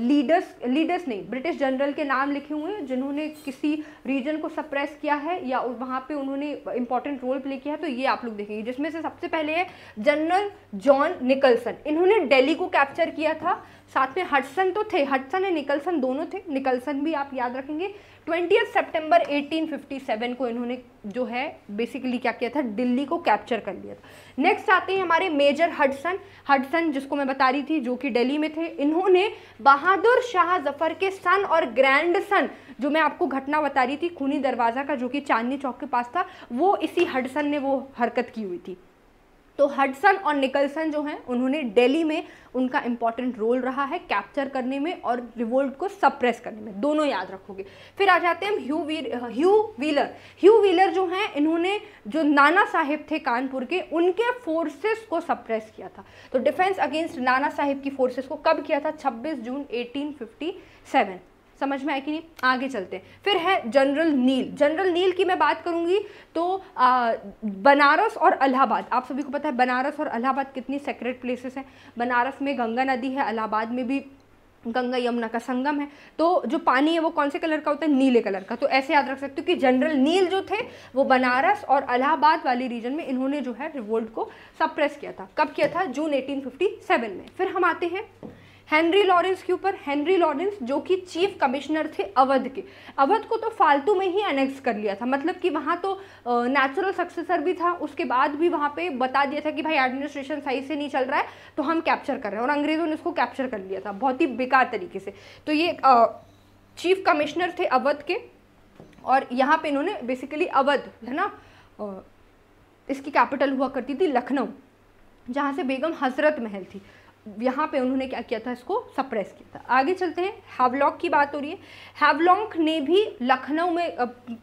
लीडर्स लीडर्स नहीं ब्रिटिश जनरल के नाम लिखे हुए हैं जिन्होंने किसी रीजन को सप्रेस किया है या वहाँ पर उन्होंने इंपॉर्टेंट रोल प्ले किया है तो ये आप लोग देखेंगे जिसमें से सबसे पहले है जनरल जॉन निकलसन इन्होंने डेली को कैप्चर किया था साथ में हटसन तो थे हटसन एंड निकलसन दोनों थे निकलसन भी आप याद रखेंगे ट्वेंटी सितंबर 1857 को इन्होंने जो है बेसिकली क्या किया था दिल्ली को कैप्चर कर लिया था नेक्स्ट आते हैं हमारे मेजर हडसन हडसन जिसको मैं बता रही थी जो कि दिल्ली में थे इन्होंने बहादुर शाह जफर के सन और ग्रैंड सन जो मैं आपको घटना बता रही थी खूनी दरवाज़ा का जो कि चांदनी चौक के पास था वो इसी हडसन ने वो हरकत की हुई थी तो हडसन और निकलसन जो हैं उन्होंने दिल्ली में उनका इम्पॉर्टेंट रोल रहा है कैप्चर करने में और रिवोल्ट को सप्रेस करने में दोनों याद रखोगे फिर आ जाते हैं हम ह्यू वीर ह्यू व्हीलर ह्यू व्हीलर जो हैं इन्होंने जो नाना साहिब थे कानपुर के उनके फोर्सेस को सप्रेस किया था तो डिफेंस अगेंस्ट नाना साहिब की फोर्सेस को कब किया था छब्बीस जून एटीन समझ में आए कि नहीं आगे चलते हैं फिर है जनरल नील जनरल नील की मैं बात करूंगी तो आ, बनारस और अलाहाबाद आप सभी को पता है बनारस और अलाहाबाद कितनी सेक्रेट प्लेसेस हैं बनारस में गंगा नदी है अलाहाबाद में भी गंगा यमुना का संगम है तो जो पानी है वो कौन से कलर का होता है नीले कलर का तो ऐसे याद रख सकते हो कि जनरल नील जो थे वो बनारस और अलाहाबाद वाले रीजन में इन्होंने जो है रिवोल्ट को सप्रेस किया था कब किया था जून 1857 में फिर हम आते हैं हेनरी लॉरेंस के ऊपर हेनरी लॉरेंस जो कि चीफ कमिश्नर थे अवध के अवध को तो फालतू में ही अनेक्स कर लिया था मतलब कि वहाँ तो नेचुरल सक्सेसर भी था उसके बाद भी वहाँ पे बता दिया था कि भाई एडमिनिस्ट्रेशन सही से नहीं चल रहा है तो हम कैप्चर कर रहे हैं और अंग्रेज़ों ने उसको कैप्चर कर लिया था बहुत ही बेकार तरीके से तो ये चीफ कमिश्नर थे अवध के और यहाँ पे इन्होंने बेसिकली अवध है ना इसकी कैपिटल हुआ करती थी लखनऊ जहाँ से बेगम हजरत महल थी यहाँ पे उन्होंने क्या किया था इसको सप्रेस किया था आगे चलते हैं हैवलॉक की बात हो रही है हैवलॉक ने भी लखनऊ में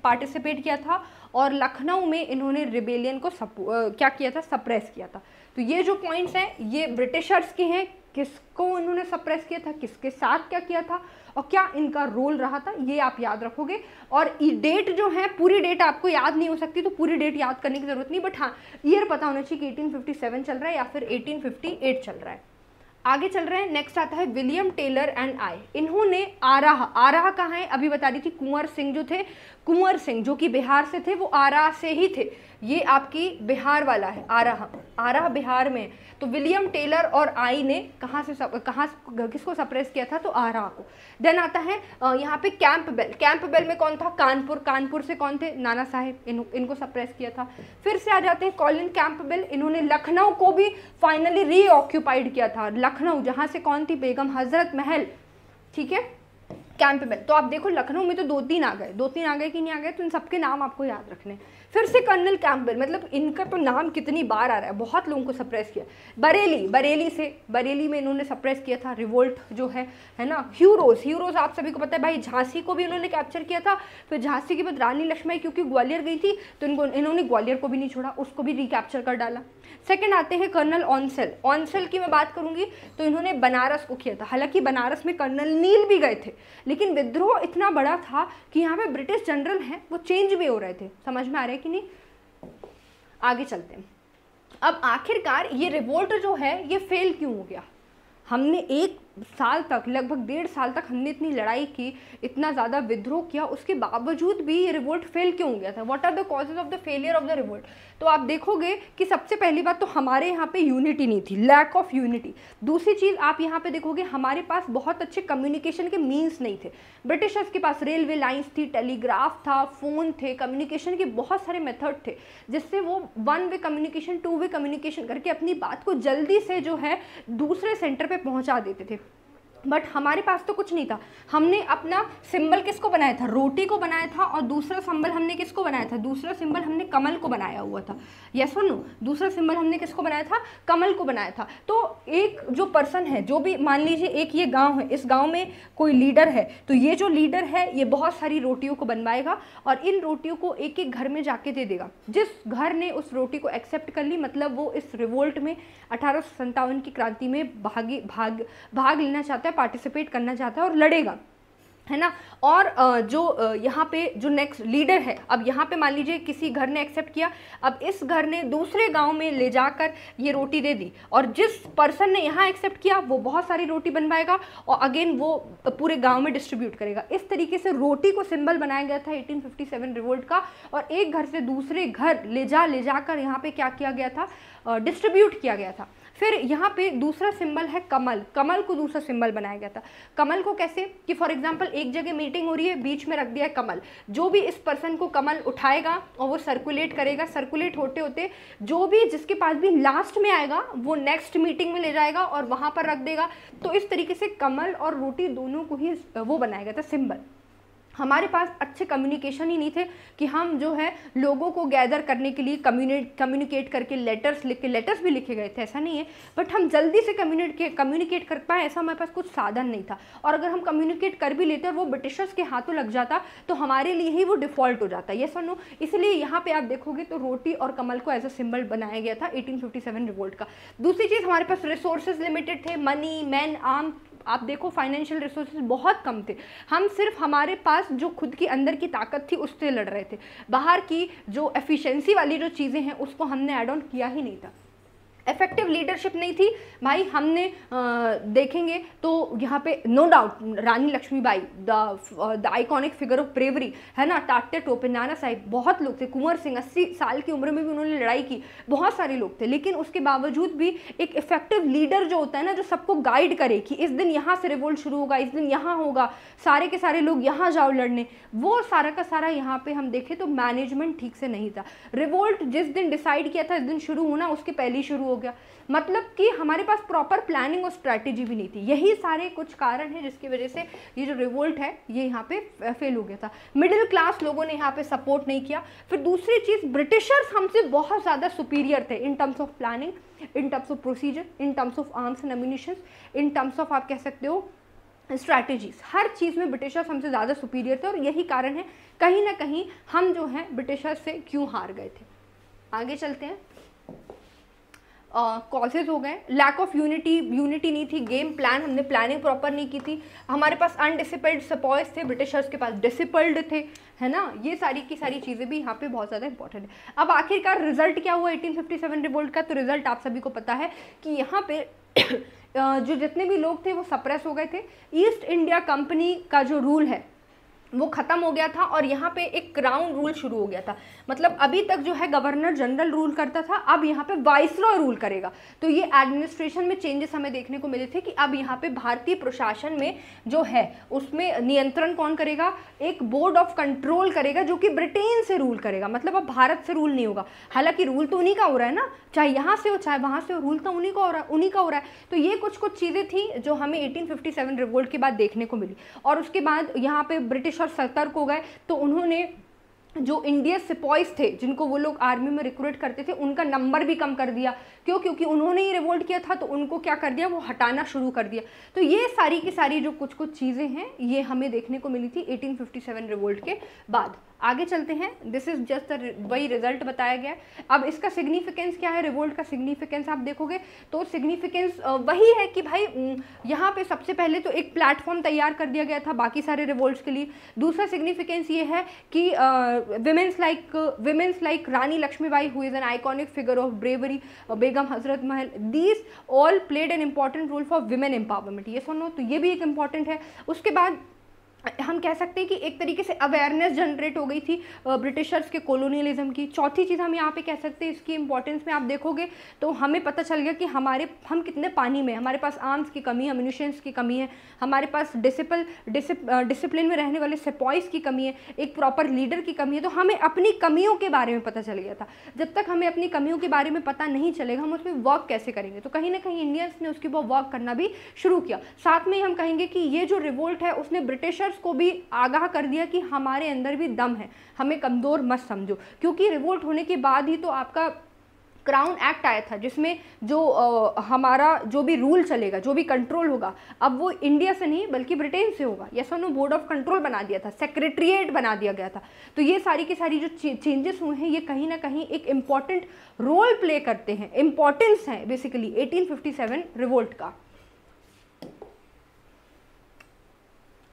पार्टिसिपेट किया था और लखनऊ में इन्होंने रिबेलियन को सप, क्या किया था सप्रेस किया था तो ये जो पॉइंट्स हैं ये ब्रिटिशर्स के हैं किसको इन्होंने सप्रेस किया था किसके साथ क्या किया था और क्या इनका रोल रहा था ये आप याद रखोगे और डेट जो है पूरी डेट आपको याद नहीं हो सकती तो पूरी डेट याद करने की ज़रूरत नहीं बट हाँ ईयर पता होना चाहिए कि 1857 चल रहा है या फिर 1858 चल रहा है आगे चल रहे हैं नेक्स्ट आता है विलियम टेलर एंड आई इन्होंने आराह आराह कहाँ है अभी बता दी थी कुंवर सिंह जो थे कुंवर सिंह जो कि बिहार से थे वो आरा से ही थे ये आपकी बिहार वाला है आरा आरा बिहार में तो विलियम टेलर और आई ने कहाँ से कहाँ किसको सप्रेस किया था तो आरा को देन आता है यहाँ पे कैंप बेल कैंप बेल में कौन था कानपुर कानपुर से कौन थे नाना साहेब इन इनको सप्रेस किया था फिर से आ जाते हैं कॉलिन कैंप बेल इन्होंने लखनऊ को भी फाइनली रीऑक्यूपाइड किया था लखनऊ जहाँ से कौन थी बेगम हजरत महल ठीक है कैंप में तो आप देखो लखनऊ में तो दो तीन आ गए दो तीन आ गए कि नहीं आ गए तो इन सबके नाम आपको याद रखने फिर से कर्नल कैम्बल मतलब इनका तो नाम कितनी बार आ रहा है बहुत लोगों को सप्रेस किया बरेली बरेली से बरेली में इन्होंने सप्रेस किया था रिवोल्ट जो है है ना हीरोज़ ह्यूरोज आप सभी को पता है भाई झांसी को भी इन्होंने कैप्चर किया था फिर झांसी के बाद रानी लक्ष्मी क्योंकि ग्वालियर गई थी तो इनको इन्होंने ग्वालियर को भी नहीं छोड़ा उसको भी रिकैप्चर कर डाला सेकेंड आते हैं कर्नल ऑनसेल ऑनसेल की मैं बात करूंगी तो इन्होंने बनारस को किया था हालांकि बनारस में कर्नल नील भी गए थे लेकिन विद्रोह इतना बड़ा था कि यहाँ पे ब्रिटिश जनरल हैं वो चेंज भी हो रहे थे समझ में आ रहे कि नहीं आगे चलते हैं अब आखिरकार ये रिवोल्ट जो है ये फेल क्यों हो गया हमने एक साल तक लगभग डेढ़ साल तक हमने इतनी लड़ाई की इतना ज़्यादा विद्रोह किया उसके बावजूद भी ये रिवोल्ट फेल क्यों हो गया था what are the causes of the failure of the revolt तो आप देखोगे कि सबसे पहली बात तो हमारे यहाँ पे यूनिटी नहीं थी लैक ऑफ यूनिटी दूसरी चीज़ आप यहाँ पे देखोगे हमारे पास बहुत अच्छे कम्युनिकेशन के मीन्स नहीं थे ब्रिटिशर्स के पास रेलवे लाइन्स थी टेलीग्राफ था फ़ोन थे कम्युनिकेशन के बहुत सारे मेथड थे जिससे वो one way communication two way communication करके अपनी बात को जल्दी से जो है दूसरे सेंटर पर पहुँचा देते थे बट हमारे पास तो कुछ नहीं था हमने अपना सिंबल किसको बनाया था रोटी को बनाया था और दूसरा सिंबल हमने किसको बनाया था दूसरा सिंबल हमने कमल को बनाया हुआ था यस और नो दूसरा सिंबल हमने किसको बनाया था कमल को बनाया था तो एक जो पर्सन है जो भी मान लीजिए एक ये गांव है इस गांव में कोई लीडर है तो ये जो लीडर है ये बहुत सारी रोटियों को बनवाएगा और इन रोटियों को एक एक घर में जाके दे देगा जिस घर ने उस रोटी को एक्सेप्ट कर ली मतलब वो इस रिवोल्ट में अठारह की क्रांति में भागी भाग भाग लेना चाहता है है पार्टिसिपेट करना चाहता है और लड़ेगा है ना और जो यहाँ पे जो नेक्स्ट लीडर है अब यहाँ पे मान लीजिए किसी घर ने एक्सेप्ट किया अब इस घर ने दूसरे गांव में ले जाकर ये रोटी दे दी और जिस पर्सन ने यहाँ एक्सेप्ट किया वो बहुत सारी रोटी बनवाएगा और अगेन वो पूरे गांव में डिस्ट्रीब्यूट करेगा इस तरीके से रोटी को सिंबल बनाया गया था एटीन रिवोल्ट का और एक घर से दूसरे घर ले जा ले जाकर यहाँ पर क्या किया गया था डिस्ट्रीब्यूट किया गया था फिर यहाँ पे दूसरा सिंबल है कमल कमल को दूसरा सिंबल बनाया गया था कमल को कैसे कि फॉर एग्जाम्पल एक जगह मीटिंग हो रही है बीच में रख दिया है कमल जो भी इस पर्सन को कमल उठाएगा और वो सर्कुलेट करेगा सर्कुलेट होते होते जो भी जिसके पास भी लास्ट में आएगा वो नेक्स्ट मीटिंग में ले जाएगा और वहाँ पर रख देगा तो इस तरीके से कमल और रोटी दोनों को ही वो बनाया गया था सिंबल हमारे पास अच्छे कम्युनिकेशन ही नहीं थे कि हम जो है लोगों को गैदर करने के लिए कम्युनिकेट कम्युनिकेट करके लेटर्स लिख के लेटर्स भी लिखे गए थे ऐसा नहीं है बट हम जल्दी से कम्युनिकेट कम्युनिकेट कर पाए ऐसा हमारे पास कुछ साधन नहीं था और अगर हम कम्युनिकेट कर भी लेते और वो ब्रिटिशर्स के हाथों लग जाता तो हमारे लिए ही वो डिफ़ॉल्ट हो जाता ये सुनो इसलिए यहाँ पर आप देखोगे तो रोटी और कमल को एज अ सिम्बल बनाया गया था एटीन रिवोल्ट का दूसरी चीज़ हमारे पास रिसोर्सेज लिमिटेड थे मनी मैन आर्म आप देखो फाइनेंशियल रिसोर्सेज बहुत कम थे हम सिर्फ हमारे पास जो खुद की अंदर की ताकत थी उससे लड़ रहे थे बाहर की जो एफिशिएंसी वाली जो चीज़ें हैं उसको हमने एड ऑन किया ही नहीं था इफेक्टिव लीडरशिप नहीं थी भाई हमने देखेंगे तो यहाँ पे no doubt Rani Lakshmibai the iconic figure of bravery है ना टाटे टोपे नाना साहिब बहुत लोग थे कुंवर सिंह अस्सी साल की उम्र में भी उन्होंने लड़ाई की बहुत सारे लोग थे लेकिन उसके बावजूद भी एक इफेक्टिव लीडर जो होता है ना जो सबको गाइड करे कि इस दिन यहाँ से रिवोल्ट शुरू होगा इस दिन यहाँ होगा सारे के सारे लोग यहाँ जाओ लड़ने वो सारा का सारा यहाँ पे हम देखें तो मैनेजमेंट ठीक से नहीं था रिवोल्ट जिस दिन डिसाइड किया था इस दिन शुरू होना उसके पहले ही शुरू हो गया मतलब कि हमारे पास प्रॉपर प्लानिंग और स्ट्रैटेजी भी नहीं थी यही सारे कुछ कारण हैं जिसकी वजह से ये जो रिवोल्ट है ये यहाँ पे फेल हो गया था मिडिल क्लास लोगों ने यहाँ पे सपोर्ट नहीं किया फिर दूसरी चीज़ ब्रिटिशर्स हमसे बहुत ज़्यादा सुपीरियर थे in terms of planning in terms of procedure in terms of arms and ammunition in terms of आप कह सकते हो स्ट्रैटेजीज हर चीज़ में ब्रिटिशर्स हमसे ज़्यादा सुपीरियर थे और यही कारण है कहीं ना कहीं हम जो हैं ब्रिटिशर्स से क्यों हार गए थे आगे चलते हैं कॉजेज हो गए लैक ऑफ यूनिटी यूनिटी नहीं थी गेम प्लान हमने प्लानिंग प्रॉपर नहीं की थी हमारे पास अनडिसिपल्ड सपॉयज थे ब्रिटिशर्स के पास डिसिपल्ड थे है ना ये सारी की सारी चीज़ें भी यहाँ पे बहुत ज़्यादा इंपॉर्टेंट है अब आखिरकार रिजल्ट क्या हुआ 1857 रिवोल्ट का तो रिजल्ट आप सभी को पता है कि यहाँ पे जो जितने भी लोग थे वो सप्रेस हो गए थे ईस्ट इंडिया कंपनी का जो रूल है वो ख़त्म हो गया था और यहाँ पे एक क्राउन रूल शुरू हो गया था मतलब अभी तक जो है गवर्नर जनरल रूल करता था अब यहाँ पे वाइसरॉय रूल करेगा तो ये एडमिनिस्ट्रेशन में चेंजेस हमें देखने को मिले थे कि अब यहाँ पे भारतीय प्रशासन में जो है उसमें नियंत्रण कौन करेगा एक बोर्ड ऑफ कंट्रोल करेगा जो कि ब्रिटेन से रूल करेगा मतलब अब भारत से रूल नहीं होगा हालांकि रूल तो उन्हीं का हो रहा है ना चाहे यहाँ से हो चाहे वहाँ से हो रूल तो उन्हीं का हो रहा है उन्हीं का हो रहा है तो ये कुछ कुछ चीज़ें थी जो हमें एटीन रिवोल्ट के बाद देखने को मिली और उसके बाद यहाँ पर ब्रिटिश और सतर्क हो गए तो उन्होंने जो इंडिया सिपॉइस थे जिनको वो लोग आर्मी में रिक्रूट करते थे उनका नंबर भी कम कर दिया क्यों क्योंकि उन्होंने ही रिवोल्ट किया था तो उनको क्या कर दिया वो हटाना शुरू कर दिया तो ये सारी की सारी जो कुछ कुछ चीज़ें हैं ये हमें देखने को मिली थी 1857 रिवोल्ट के बाद आगे चलते हैं दिस इज़ जस्ट द वही रिजल्ट बताया गया अब इसका सिग्निफिकेंस क्या है रिवोल्ट का सिग्निफिकेंस आप देखोगे तो सिग्निफिकेंस वही है कि भाई यहाँ पे सबसे पहले तो एक प्लेटफॉर्म तैयार कर दिया गया था बाकी सारे रिवोल्ट के लिए दूसरा सिग्निफिकेंस ये है कि women's like women's like Rani Lakshmibai हुई is an iconic figure of bravery Begum Hazrat Mahal these all played an important role for women empowerment ये सुनो तो ये भी एक इम्पॉर्टेंट है उसके बाद हम कह सकते हैं कि एक तरीके से अवेयरनेस जनरेट हो गई थी ब्रिटिशर्स के कॉलोनियलिज्म की चौथी चीज़ हम यहाँ पे कह सकते हैं इसकी इंपॉर्टेंस में आप देखोगे तो हमें पता चल गया कि हमारे हम कितने पानी में हमारे पास आर्म्स की कमी है म्यूनिशंस की कमी है हमारे पास डिसिपल डिसिप्लिन में रहने वाले सेपॉइस की कमी है एक प्रॉपर लीडर की कमी है तो हमें अपनी कमियों के बारे में पता चल गया था जब तक हमें अपनी कमियों के बारे में पता नहीं चलेगा हम उसमें वर्क कैसे करेंगे तो कहीं ना कहीं इंडियंस ने उसके ऊपर वर्क करना भी शुरू किया साथ में हम कहेंगे कि ये जो रिवोल्ट है उसने ब्रिटिशर्स लीडर्स को भी आगाह कर दिया कि हमारे अंदर भी दम है हमें कमज़ोर मत समझो क्योंकि रिवोल्ट होने के बाद ही तो आपका क्राउन एक्ट आया था जिसमें जो आ, हमारा जो भी रूल चलेगा जो भी कंट्रोल होगा अब वो इंडिया से नहीं बल्कि ब्रिटेन से होगा यस उन्होंने बोर्ड ऑफ कंट्रोल बना दिया था सेक्रेटरीट बना दिया गया था तो ये सारी की सारी जो चेंजेस हुए हैं ये कहीं ना कहीं एक इम्पॉर्टेंट रोल प्ले करते हैं इम्पॉर्टेंस है बेसिकली एटीन रिवोल्ट का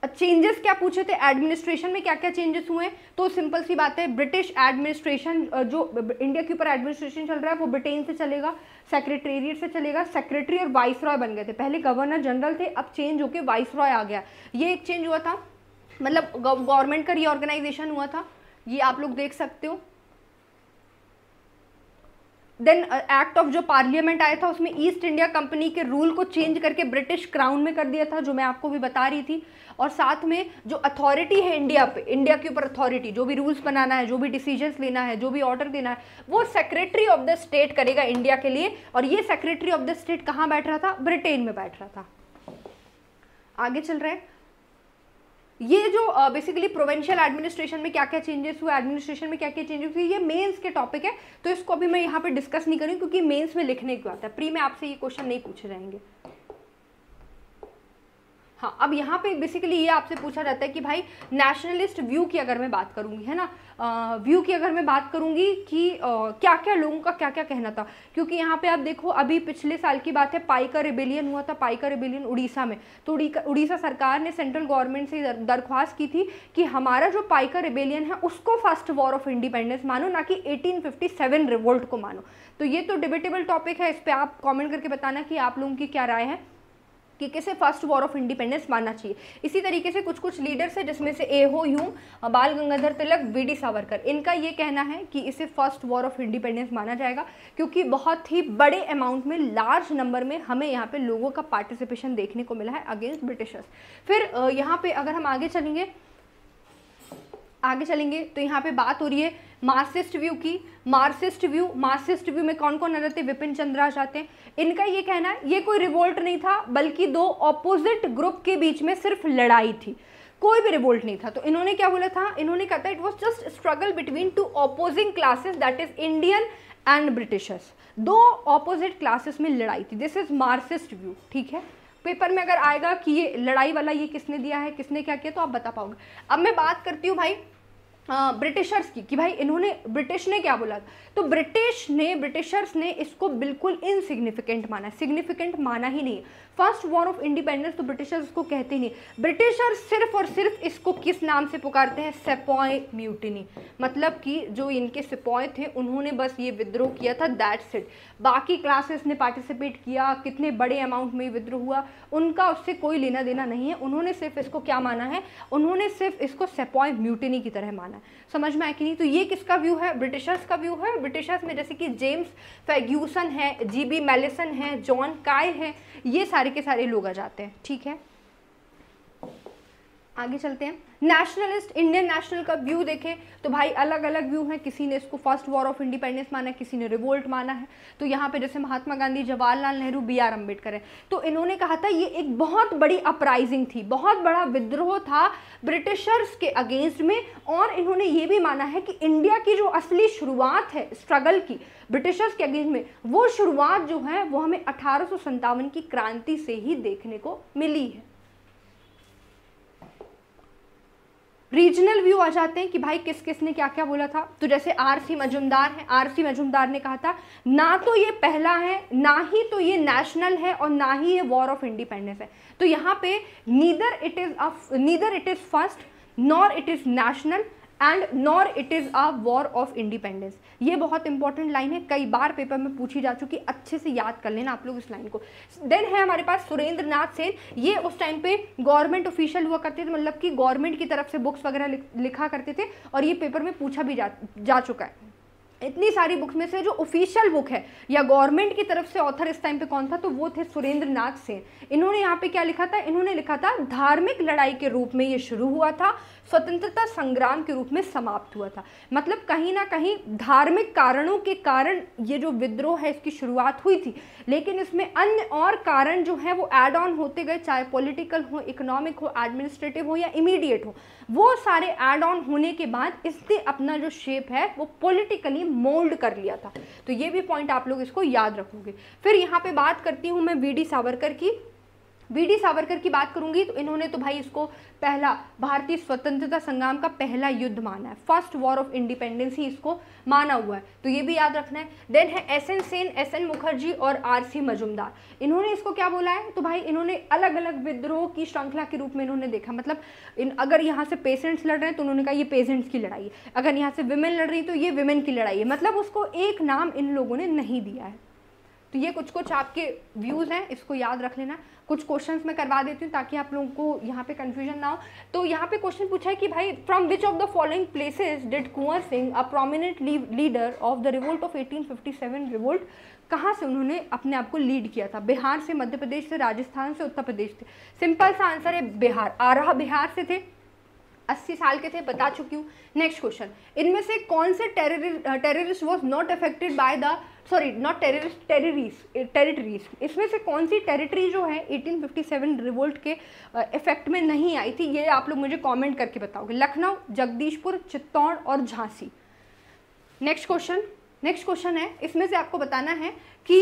चेंजेस क्या पूछे थे एडमिनिस्ट्रेशन में क्या क्या चेंजेस हुए तो सिंपल सी बात है ब्रिटिश एडमिनिस्ट्रेशन जो इंडिया के ऊपर एडमिनिस्ट्रेशन चल रहा है वो ब्रिटेन से चलेगा सेक्रेटेरिएट से चलेगा सेक्रेटरी और वाइस रॉय बन गए थे पहले गवर्नर जनरल थे अब चेंज होकर वाइस रॉय आ गया ये एक चेंज हुआ था मतलब गवर्नमेंट का रीऑर्गेनाइजेशन हुआ था ये आप लोग देख सकते हो देन एक्ट ऑफ जो पार्लियामेंट आया था उसमें ईस्ट इंडिया कंपनी के रूल को चेंज करके ब्रिटिश क्राउन में कर दिया था जो मैं आपको भी बता रही थी और साथ में जो अथॉरिटी है इंडिया पे इंडिया के ऊपर अथॉरिटी जो भी रूल्स बनाना है जो भी डिसीजंस लेना है जो भी ऑर्डर देना है वो सेक्रेटरी ऑफ द स्टेट करेगा इंडिया के लिए और ये सेक्रेटरी ऑफ द स्टेट कहाँ बैठ रहा था ब्रिटेन में बैठ रहा था आगे चल रहे हैं ये जो बेसिकली प्रोवेंशियल एडमिनिस्ट्रेशन में क्या क्या चेंजेस हुए एडमिनिस्ट्रेशन में क्या क्या चेंजेस हुए ये मेंस के टॉपिक है तो इसको अभी मैं यहाँ पे डिस्कस नहीं करूँ क्योंकि मेंस में लिखने को आता है प्री में आपसे ये क्वेश्चन नहीं पूछे जाएंगे हाँ अब यहाँ पे बेसिकली ये आपसे पूछा जाता है कि भाई नेशनलिस्ट व्यू की अगर मैं बात करूँगी है ना व्यू की अगर मैं बात करूँगी कि आ, क्या क्या लोगों का क्या क्या कहना था क्योंकि यहाँ पे आप देखो अभी पिछले साल की बात है पाई का रिबेलियन हुआ था पाई का रिबेलियन उड़ीसा में तो उड़ीसा सरकार ने सेंट्रल गवर्नमेंट से दरख्वास्त की थी कि हमारा जो पाई का रिबेलियन है उसको फर्स्ट वॉर ऑफ इंडिपेंडेंस मानो ना कि एटीन रिवोल्ट को मानो तो ये तो डिबेटेबल टॉपिक है इस पर आप कॉमेंट करके बताना कि आप लोगों की क्या राय है कि किसे फर्स्ट वॉर ऑफ इंडिपेंडेंस मानना चाहिए इसी तरीके से कुछ कुछ लीडर्स है जिसमें से ए हो यू बाल गंगाधर तिलक वी डी सावरकर इनका ये कहना है कि इसे फर्स्ट वॉर ऑफ इंडिपेंडेंस माना जाएगा क्योंकि बहुत ही बड़े अमाउंट में लार्ज नंबर में हमें यहाँ पे लोगों का पार्टिसिपेशन देखने को मिला है अगेंस्ट ब्रिटिशर्स फिर यहाँ पे अगर हम आगे चलेंगे आगे चलेंगे तो यहाँ पे बात हो रही है मार्सिस्ट व्यू की मार्सिस्ट व्यू मार्क्सिस्ट व्यू में कौन कौन आ जाते हैं विपिन चंद्र आ जाते हैं इनका ये कहना है ये कोई रिवोल्ट नहीं था बल्कि दो ऑपोजिट ग्रुप के बीच में सिर्फ लड़ाई थी कोई भी रिवोल्ट नहीं था तो इन्होंने क्या बोला था इन्होंने कहा था it was just struggle between two opposing classes that is Indian and britishers दो ऑपोजिट क्लासेस में लड़ाई थी दिस इज मार्क्सिस्ट व्यू ठीक है पेपर में अगर आएगा कि ये लड़ाई वाला ये किसने दिया है किसने क्या किया तो आप बता पाओगे अब मैं बात करती हूँ भाई ब्रिटिशर्स की कि भाई इन्होंने ब्रिटिश ने क्या बोला तो ब्रिटिश ने ब्रिटिशर्स ने इसको बिल्कुल इनसिग्निफिकेंट माना सिग्निफिकेंट माना ही नहीं फर्स्ट वॉर ऑफ इंडिपेंडेंस तो ब्रिटिशर्स उसको कहते नहीं ब्रिटिशर सिर्फ और सिर्फ इसको किस नाम से पुकारते हैं सेपॉय म्यूटिनी मतलब कि जो इनके सिपॉय थे उन्होंने बस ये विद्रोह किया था दैट्स इट बाकी क्लासेस ने पार्टिसिपेट किया कितने बड़े अमाउंट में विद्रोह हुआ उनका उससे कोई लेना देना नहीं है उन्होंने सिर्फ इसको क्या माना है उन्होंने सिर्फ इसको सेपॉय म्यूटिनी की तरह माना समझ में आया कि नहीं तो ये किसका व्यू है ब्रिटिशर्स का व्यू है ब्रिटिशर्स में जैसे कि जेम्स फैग्यूसन है जी बी मेलिसन है जॉन काय है ये सारे सारे के सारे लोग आ जाते हैं ठीक है आगे चलते हैं नेशनलिस्ट इंडियन नेशनल का व्यू देखें तो भाई अलग अलग व्यू हैं किसी ने इसको फर्स्ट वॉर ऑफ इंडिपेंडेंस माना है किसी ने रिवोल्ट माना है तो यहाँ पे जैसे महात्मा गांधी जवाहरलाल नेहरू बी आर अम्बेडकर है तो इन्होंने कहा था ये एक बहुत बड़ी अपराइजिंग थी बहुत बड़ा विद्रोह था ब्रिटिशर्स के अगेंस्ट में और इन्होंने ये भी माना है कि इंडिया की जो असली शुरुआत है स्ट्रगल की ब्रिटिशर्स के अगेंस्ट में वो शुरुआत जो है वो हमें अठारह की क्रांति से ही देखने को मिली है रीजनल व्यू आ जाते हैं कि भाई किस किस ने क्या क्या बोला था तो जैसे आर सी मजुमदार है आर सी मजुमदार ने कहा था ना तो ये पहला है ना ही तो ये नेशनल है और ना ही ये वॉर ऑफ इंडिपेंडेंस है तो यहाँ पे neither it is neither it is first nor it is national and nor it is a war of independence ये बहुत इंपॉर्टेंट लाइन है कई बार पेपर में पूछी जा चुकी अच्छे से याद कर लेना आप लोग इस लाइन को देन है हमारे पास सुरेंद्र नाथ सेन ये उस टाइम पे गवर्नमेंट ऑफिशियल हुआ करते थे मतलब कि गवर्नमेंट की तरफ से बुक्स वगैरह लिखा करते थे और ये पेपर में पूछा भी जा, जा चुका है इतनी सारी बुक्स में से जो ऑफिशियल बुक है या गवर्नमेंट की तरफ से ऑथर इस टाइम पे कौन था तो वो थे सुरेंद्र नाथ सेन इन्होंने यहाँ पे क्या लिखा था इन्होंने लिखा था धार्मिक लड़ाई के रूप में ये शुरू हुआ था स्वतंत्रता संग्राम के रूप में समाप्त हुआ था मतलब कहीं ना कहीं धार्मिक कारणों के कारण ये जो विद्रोह है इसकी शुरुआत हुई थी लेकिन इसमें अन्य और कारण जो हैं वो एड ऑन होते गए चाहे पॉलिटिकल हो इकोनॉमिक हो एडमिनिस्ट्रेटिव हो या इमीडिएट हो वो सारे एड ऑन होने के बाद इसने अपना जो शेप है वो पोलिटिकली मोल्ड कर लिया था तो ये भी पॉइंट आप लोग इसको याद रखोगे फिर यहाँ पर बात करती हूँ मैं वी डी सावरकर की डी सावरकर की बात करूंगी तो इन्होंने तो भाई इसको पहला भारतीय स्वतंत्रता संग्राम का पहला युद्ध माना है फर्स्ट वॉर ऑफ इंडिपेंडेंस ही इसको माना हुआ है तो ये भी याद रखना है देन है S N Sen S N Mukherjee और आर सी मजुमदार इन्होंने इसको क्या बोला है तो भाई इन्होंने अलग अलग विद्रोह की श्रृंखला के रूप में इन्होंने देखा मतलब इन अगर यहाँ से पेशेंट्स लड़ रहे हैं तो उन्होंने कहा ये पेशेंट्स की लड़ाई है अगर यहाँ से विमेन लड़ रही तो ये विमेन की लड़ाई है मतलब उसको एक नाम इन लोगों ने नहीं दिया है तो ये कुछ कुछ आपके व्यूज़ हैं इसको याद रख लेना कुछ क्वेश्चन मैं करवा देती हूँ ताकि आप लोगों को यहाँ पे कन्फ्यूजन ना हो तो यहाँ पे क्वेश्चन पूछा है कि भाई from which of the following places did Kunwar Singh a prominent leader of the revolt of 1857 revolt कहाँ से उन्होंने अपने आप को लीड किया था बिहार से मध्य प्रदेश से राजस्थान से उत्तर प्रदेश से सिंपल सा आंसर है बिहार आरा बिहार से थे अस्सी साल के थे बता चुकी हूँ नेक्स्ट क्वेश्चन इनमें से कौन से terrorist was not affected by the sorry not terrorist territories territories इसमें से कौन सी टेरिटरी जो है 1857 रिवोल्ट के इफेक्ट में नहीं आई थी ये आप लोग मुझे कमेंट करके बताओगे लखनऊ जगदीशपुर चित्तौड़ और Jhansi next question next question है इसमें से आपको बताना है कि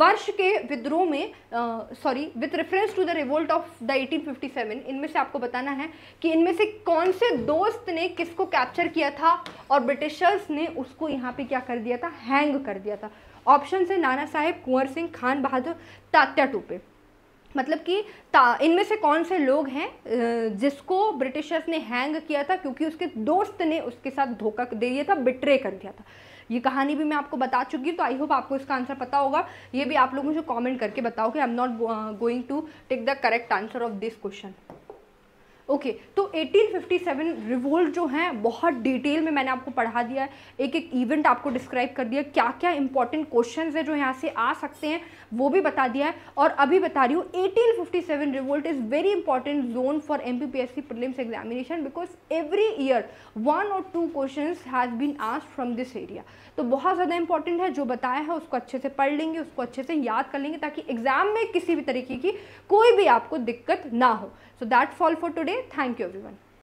वर्ष के विद्रोह में sorry with reference to the revolt of the 1857 इनमें से आपको बताना है कि इनमें से कौन से दोस्त ने किसको कैप्चर किया था और ब्रिटिशर्स ने उसको यहाँ पे क्या कर दिया था हैंग कर दिया था ऑप्शन से नाना साहेब कुंवर सिंह खान बहादुर तात्या टोपे मतलब कि इनमें से कौन से लोग हैं जिसको ब्रिटिशर्स ने हैंग किया था क्योंकि उसके दोस्त ने उसके साथ धोखा दे दिया था बिट्रे कर दिया था ये कहानी भी मैं आपको बता चुकी हूँ तो आई होप आपको इसका आंसर पता होगा ये भी आप लोग मुझे कॉमेंट करके बताओ कि I am not going to take the correct answer of this question okay okay, तो 1857 रिवोल्ट जो है बहुत डिटेल में मैंने आपको पढ़ा दिया है एक एक इवेंट आपको डिस्क्राइब कर दिया क्या क्या इंपॉर्टेंट क्वेश्चन है जो यहाँ से आ सकते हैं वो भी बता दिया है और अभी बता रही हूँ 1857 revolt is very important zone for M P P S C prelims examination because every year one और two question has been asked from this area तो बहुत ज़्यादा इंपॉर्टेंट है जो बताया है उसको अच्छे से पढ़ लेंगे उसको अच्छे से याद कर लेंगे ताकि एग्जाम में किसी भी तरीके की कोई भी आपको दिक्कत ना हो so that all for today thank you everyone